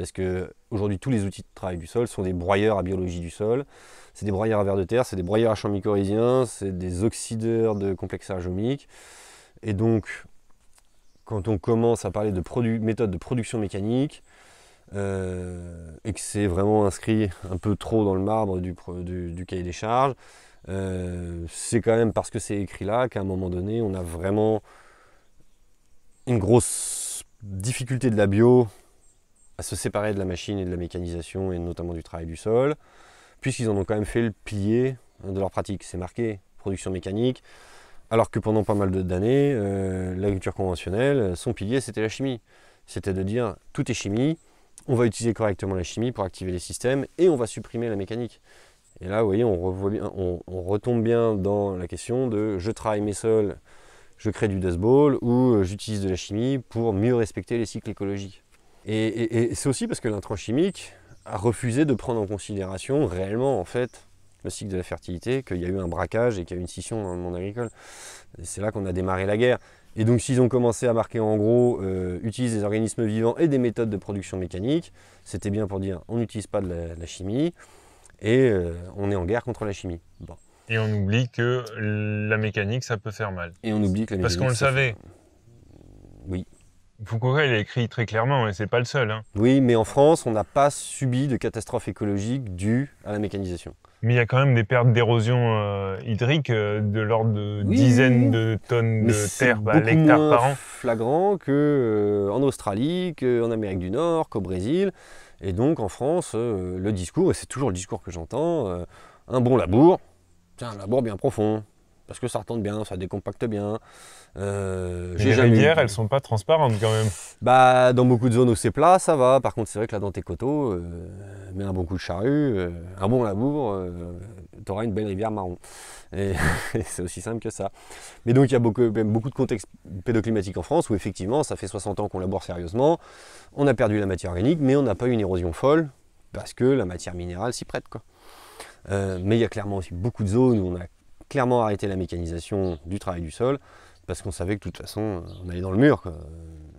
Parce que aujourd'hui, tous les outils de travail du sol sont des broyeurs à biologie du sol, c'est des broyeurs à verre de terre, c'est des broyeurs à champ mycorhiziens, c'est des oxydeurs de complexe omique. Et donc, quand on commence à parler de méthodes de production mécanique, euh, et que c'est vraiment inscrit un peu trop dans le marbre du, cahier des charges, euh, c'est quand même parce que c'est écrit là qu'à un moment donné, on a vraiment une grosse difficulté de la bio à se séparer de la machine et de la mécanisation et notamment du travail du sol, puisqu'ils en ont quand même fait le pilier de leur pratique. C'est marqué production mécanique, alors que pendant pas mal d'années, euh, l'agriculture conventionnelle, son pilier c'était la chimie. C'était de dire tout est chimie, on va utiliser correctement la chimie pour activer les systèmes et on va supprimer la mécanique. Et là, vous voyez, on, on, retombe bien dans la question de je travaille mes sols, je crée du dust ou euh, j'utilise de la chimie pour mieux respecter les cycles écologiques. Et, c'est aussi parce que l'intranchimique a refusé de prendre en considération réellement en fait le cycle de la fertilité, qu'il y a eu un braquage et qu'il y a eu une scission dans le monde agricole. C'est là qu'on a démarré la guerre. Et donc s'ils ont commencé à marquer en gros, euh, utilise des organismes vivants et des méthodes de production mécanique, c'était bien pour dire on n'utilise pas de la, chimie et euh, on est en guerre contre la chimie. Et on oublie que la mécanique, ça peut faire mal. Et on oublie que la Parce qu'on le savait. Foucault, il a écrit très clairement, et c'est pas le seul. Hein. Oui, mais en France, on n'a pas subi de catastrophe écologique due à la mécanisation. Mais il y a quand même des pertes d'érosion euh, hydrique euh, de l'ordre de dizaines de tonnes de terre à l'hectare par an. flagrant qu'en euh, Australie, qu'en Amérique du Nord, qu'au Brésil. Et donc en France, le discours, et c'est toujours le discours que j'entends, un bon labour, c'est un labour bien profond, parce que ça retente bien, ça décompacte bien. Euh, les rivières, elles elles sont pas transparentes quand même. Bah, dans beaucoup de zones où c'est plat, ça va. Par contre, c'est vrai que là, dans tes coteaux, euh, mets un bon coup de charrue, euh, un bon labour, tu auras une belle rivière marron. Et, c'est aussi simple que ça. Mais donc, il y a beaucoup, de contextes pédoclimatiques en France où effectivement, ça fait 60 ans qu'on labore sérieusement, on a perdu la matière organique, mais on n'a pas eu une érosion folle parce que la matière minérale s'y prête. Quoi. mais il y a clairement aussi beaucoup de zones où on a clairement arrêté la mécanisation du travail du sol parce qu'on savait que de toute façon, euh, on allait dans le mur.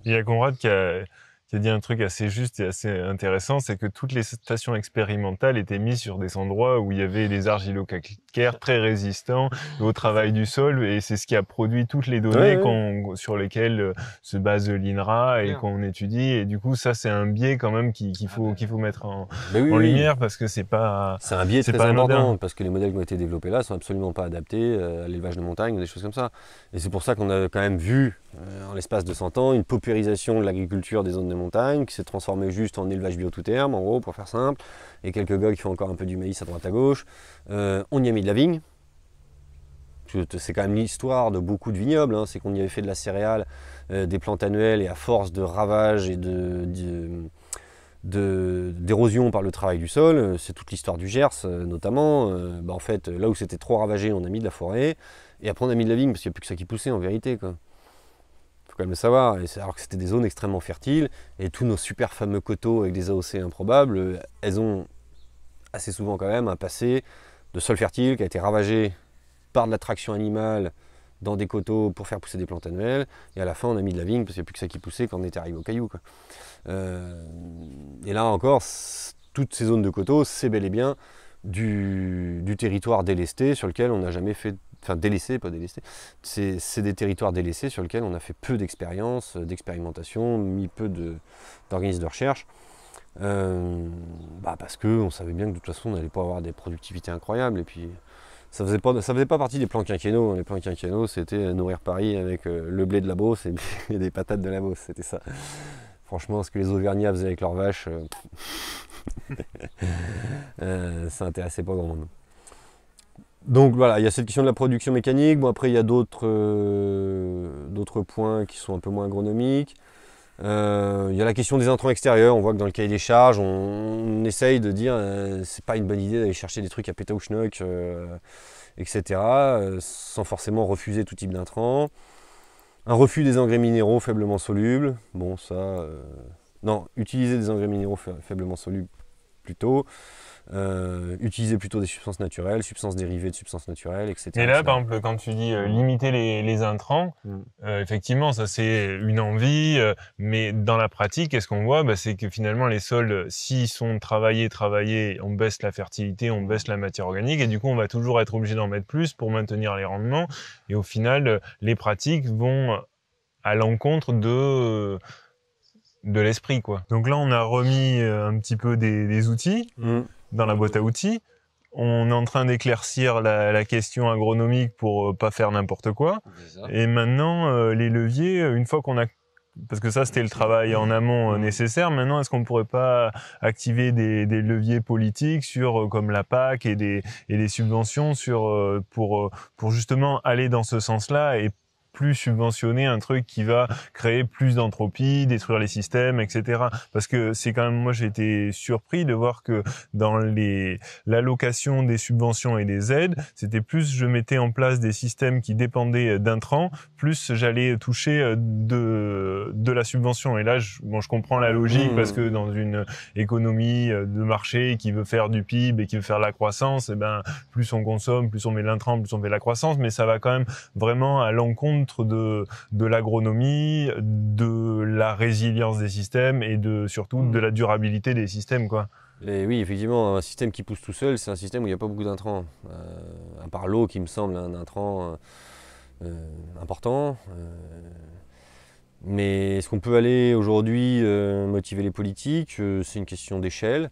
Il y a Conrad qui a qui dit un truc assez juste et assez intéressant, c'est que toutes les stations expérimentales étaient mises sur des endroits où il y avait des argilo-calcaires très résistants au travail du sol, et c'est ce qui a produit toutes les données sur lesquelles euh, se base l'INRA et qu'on étudie. Et du coup, ça, c'est un biais quand même qu'il ah faut ben. qu'il faut mettre en, lumière parce que c'est pas c'est un biais très pas important parce que les modèles qui ont été développés là sont absolument pas adaptés euh, à l'élevage de montagne ou des choses comme ça. Et c'est pour ça qu'on a quand même vu euh, en l'espace de 100 ans une paupérisation de l'agriculture des zones de montagne montagne, qui s'est transformé juste en élevage bio tout terme, en gros, pour faire simple, et quelques gars qui font encore un peu du maïs à droite à gauche. Euh, on y a mis de la vigne. C'est quand même l'histoire de beaucoup de vignobles, hein. c'est qu'on y avait fait de la céréale, euh, des plantes annuelles, et à force de ravages et de, d'érosion par le travail du sol, euh, c'est toute l'histoire du Gers notamment. Bah, en fait, là où c'était trop ravagé, on a mis de la forêt, et après on a mis de la vigne parce qu'il n'y a plus que ça qui poussait en vérité. Quoi le savoir. alors que c'était des zones extrêmement fertiles, et tous nos super fameux coteaux avec des AOC improbables, euh, elles ont assez souvent quand même un passé de sol fertile qui a été ravagé par de l'attraction animale dans des coteaux pour faire pousser des plantes annuelles, et à la fin on a mis de la vigne parce qu'il n'y a plus que ça qui poussait quand on était arrivé au caillou. Euh, et là encore, toutes ces zones de coteaux, c'est bel et bien du, du territoire délesté sur lequel on n'a jamais fait enfin délaissés, pas délaissés, c'est des territoires délaissés sur lesquels on a fait peu d'expérience, euh, d'expérimentation, mis peu d'organismes de, recherche. Euh, bah parce qu'on savait bien que de toute façon on n'allait pas avoir des productivités incroyables et puis ça faisait pas, ça faisait pas partie des plans quinquennaux. Hein. Les plans quinquennaux c'était nourrir Paris avec euh, le blé de la Beauce et, des patates de la Beauce, c'était ça. Franchement, ce que les Auvergnats faisaient avec leurs vaches, ça intéressait pas grand monde donc voilà, il y a cette question de la production mécanique. Bon, après, il y a d'autres euh, points qui sont un peu moins agronomiques. Euh, il y a la question des intrants extérieurs. On voit que dans le cahier des charges, on, essaye de dire euh, c'est pas une bonne idée d'aller chercher des trucs à péta ou schnock, etc., sans forcément refuser tout type d'intrants. Un refus des engrais minéraux faiblement solubles. Bon, ça. non, utiliser des engrais minéraux faiblement solubles plutôt. Euh, utiliser plutôt des substances naturelles, substances dérivées de substances naturelles, etc. Et là, par exemple, quand tu dis euh, limiter les, intrants, mm. euh, effectivement, ça c'est une envie, mais dans la pratique, qu'est-ce qu'on voit bah, C'est que finalement, les sols, s'ils sont travaillés, travaillés, on baisse la fertilité, on baisse la matière organique, et du coup, on va toujours être obligé d'en mettre plus pour maintenir les rendements, et au final, les pratiques vont à l'encontre de de l'esprit quoi. Donc là on a remis un petit peu des, outils. Mm dans la boîte à outils. On est en train d'éclaircir la, question agronomique pour euh, pas faire n'importe quoi. Et maintenant, euh, les leviers, euh, une fois qu'on a parce que ça, c'était le travail en amont nécessaire. Maintenant, est-ce qu'on ne pourrait pas activer des, des, leviers politiques sur, comme la PAC et des, et des subventions sur, pour, pour justement aller dans ce sens-là et plus subventionner un truc qui va créer plus d'entropie, détruire les systèmes, etc. Parce que c'est quand même, moi j'ai été surpris de voir que dans les l'allocation des subventions et des aides, c'était plus je mettais en place des systèmes qui dépendaient euh, d'intrants, plus j'allais toucher euh, de de la subvention. Et là, je, bon, je comprends la logique mmh. parce que dans une économie euh, de marché qui veut faire du PIB et qui veut faire la croissance, et eh ben plus on consomme, plus on met l'intrant, plus on fait la croissance, mais ça va quand même vraiment à l'encontre de, l'agronomie, de la résilience des systèmes et de, surtout de hmm. la durabilité des systèmes. Quoi. oui, effectivement, un système qui pousse tout seul, c'est un système où il n'y a pas beaucoup d'intrants. Euh, à part l'eau qui me semble un intrant euh, euh, important. Euh, mais est-ce qu'on peut aller aujourd'hui motiver les politiques C'est une question d'échelle.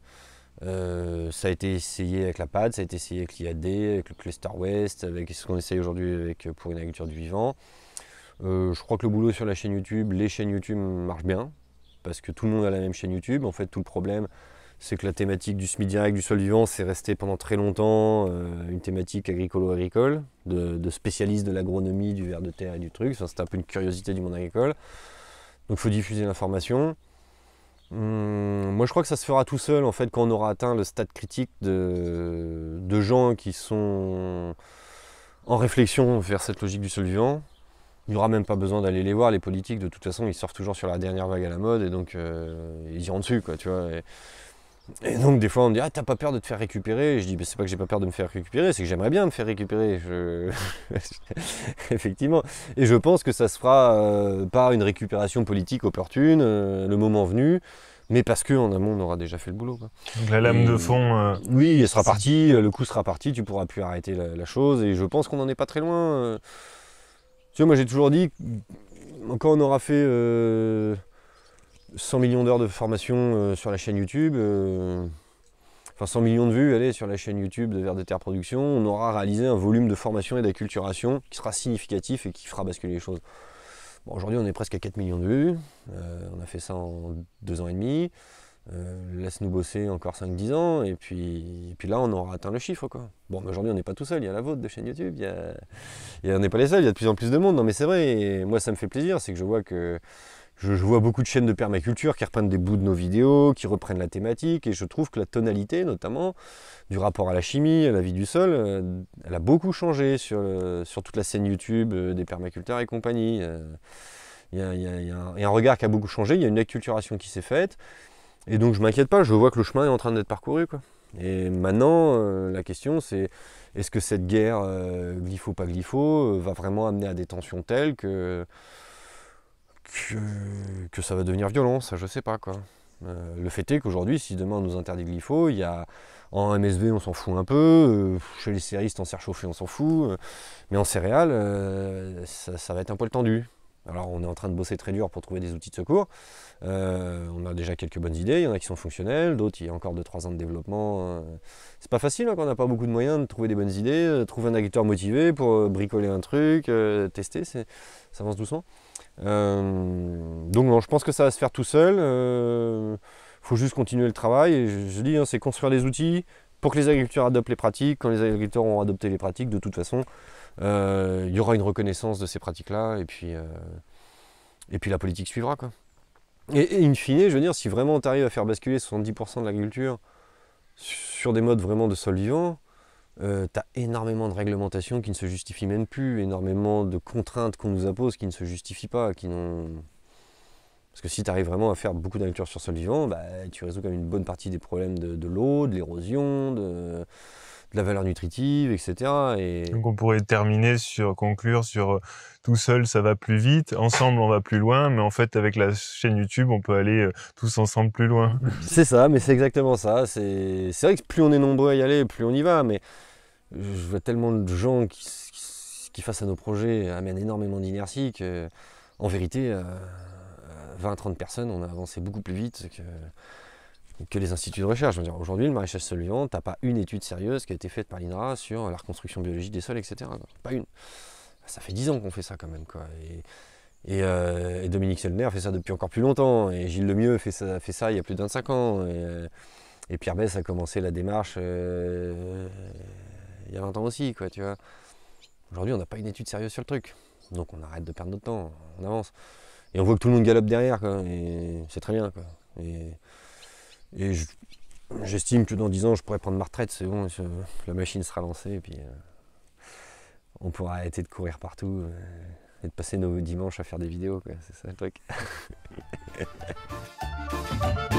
ça a été essayé avec la PAD, ça a été essayé avec l'IAD, avec le Cluster West, avec ce qu'on essaye aujourd'hui pour une agriculture du vivant. Euh, je crois que le boulot sur la chaîne YouTube, les chaînes YouTube marchent bien, parce que tout le monde a la même chaîne YouTube. En fait, tout le problème, c'est que la thématique du semi direct, du sol vivant, c'est resté pendant très longtemps euh, une thématique agricolo-agricole, de, spécialistes de l'agronomie, du verre de terre et du truc. c'est un peu une curiosité du monde agricole. Donc il faut diffuser l'information. Hum, moi, je crois que ça se fera tout seul, en fait, quand on aura atteint le stade critique de, de gens qui sont en réflexion vers cette logique du sol vivant, il n'y aura même pas besoin d'aller les voir, les politiques, de toute façon, ils sortent toujours sur la dernière vague à la mode, et donc euh, ils iront dessus, quoi, tu vois. Et, donc des fois, on me dit, ah, t'as pas peur de te faire récupérer Je dis, bah, c'est pas que j'ai pas peur de me faire récupérer, c'est que j'aimerais bien me faire récupérer. Effectivement. Et je pense que ça se fera euh, par une récupération politique opportune, euh, le moment venu mais parce qu'en amont, on aura déjà fait le boulot. la lame de fond. oui, elle sera partie, le coup sera parti, tu pourras plus arrêter la, chose, et je pense qu'on n'en est pas très loin moi j'ai toujours dit, quand on aura fait 100 euh, millions d'heures de formation euh, sur la chaîne YouTube, euh, enfin 100 millions de vues, allez, sur la chaîne YouTube de Vers de Terre Production, on aura réalisé un volume de formation et d'acculturation qui sera significatif et qui fera basculer les choses. aujourd'hui, on est presque à 4 millions de vues. on a fait ça en 2 ans et demi. Euh, laisse-nous bosser encore 5-10 ans, et puis, puis là, on aura atteint le chiffre. Quoi. Bon, aujourd'hui, on n'est pas tout seul, il y a la vôtre de chaîne YouTube, il y et on n'est pas les seuls, il y a de plus en plus de monde. Non, mais c'est vrai, et moi, ça me fait plaisir, c'est que je vois que je, vois beaucoup de chaînes de permaculture qui reprennent des bouts de nos vidéos, qui reprennent la thématique, et je trouve que la tonalité, notamment, du rapport à la chimie, à la vie du sol, euh, elle a beaucoup changé sur, sur toute la scène YouTube euh, des permaculteurs et compagnie. Il il y a un regard qui a beaucoup changé, il y a une acculturation qui s'est faite, et donc je m'inquiète pas, je vois que le chemin est en train d'être parcouru. Quoi. Et maintenant, euh, la question c'est est-ce que cette guerre glypho-pas euh, glypho euh, va vraiment amener à des tensions telles que, que, ça va devenir violent Ça, je sais pas. quoi. le fait est qu'aujourd'hui, si demain on nous interdit glypho, il y a, en MSV on s'en fout un peu, chez les séristes en serre chauffée on s'en fout, mais en céréales ça, ça, va être un poil tendu. Alors on est en train de bosser très dur pour trouver des outils de secours. Euh, on a déjà quelques bonnes idées, il y en a qui sont fonctionnelles, d'autres il y a encore 2-3 ans de développement. Hein. C'est pas facile hein, quand on n'a pas beaucoup de moyens de trouver des bonnes idées, euh, trouver un agriculteur motivé pour euh, bricoler un truc, tester, ça avance doucement. donc je pense que ça va se faire tout seul. Il faut juste continuer le travail. je, dis, hein, c'est construire des outils pour que les agriculteurs adoptent les pratiques. Quand les agriculteurs ont adopté les pratiques, de toute façon, euh, il y aura une reconnaissance de ces pratiques-là, et puis, euh, et puis la politique suivra. Quoi. Et, in fine, je veux dire, si vraiment tu arrives à faire basculer 70% de l'agriculture sur des modes vraiment de sol vivant, euh, tu as énormément de réglementations qui ne se justifient même plus, énormément de contraintes qu'on nous impose qui ne se justifient pas, qui n'ont... Parce que si tu arrives vraiment à faire beaucoup d'agriculture sur sol vivant, bah, tu résous quand même une bonne partie des problèmes de l'eau, de l'érosion, de de la valeur nutritive, etc. Donc on pourrait terminer sur, conclure sur euh, tout seul ça va plus vite, ensemble on va plus loin, mais en fait avec la chaîne YouTube on peut aller euh, tous ensemble plus loin. c'est ça, mais c'est exactement ça. C'est vrai que plus on est nombreux à y aller, plus on y va, mais je vois tellement de gens qui, face à nos projets amènent énormément d'inertie que en vérité, 20-30 euh, personnes, on a avancé beaucoup plus vite que que les instituts de recherche. Aujourd'hui, le maraîchage solvant, tu pas une étude sérieuse qui a été faite par l'INRA sur la reconstruction biologique des sols, etc. Pas une. Ça fait 10 ans qu'on fait ça quand même. Quoi. Et, euh, Dominique Selner fait ça depuis encore plus longtemps. Et Gilles Lemieux fait ça, fait ça il y a plus de 25 ans. Et, euh, Pierre Bess a commencé la démarche euh, il y a 20 ans aussi. Quoi, tu vois. Aujourd'hui, on n'a pas une étude sérieuse sur le truc. Donc on arrête de perdre notre temps, on avance. Et on voit que tout le monde galope derrière. Et c'est très bien. Et, et j'estime que dans 10 ans, je pourrais prendre ma retraite, c'est bon, la machine sera lancée, et puis euh, on pourra arrêter de courir partout euh, et de passer nos dimanches à faire des vidéos, c'est ça le truc.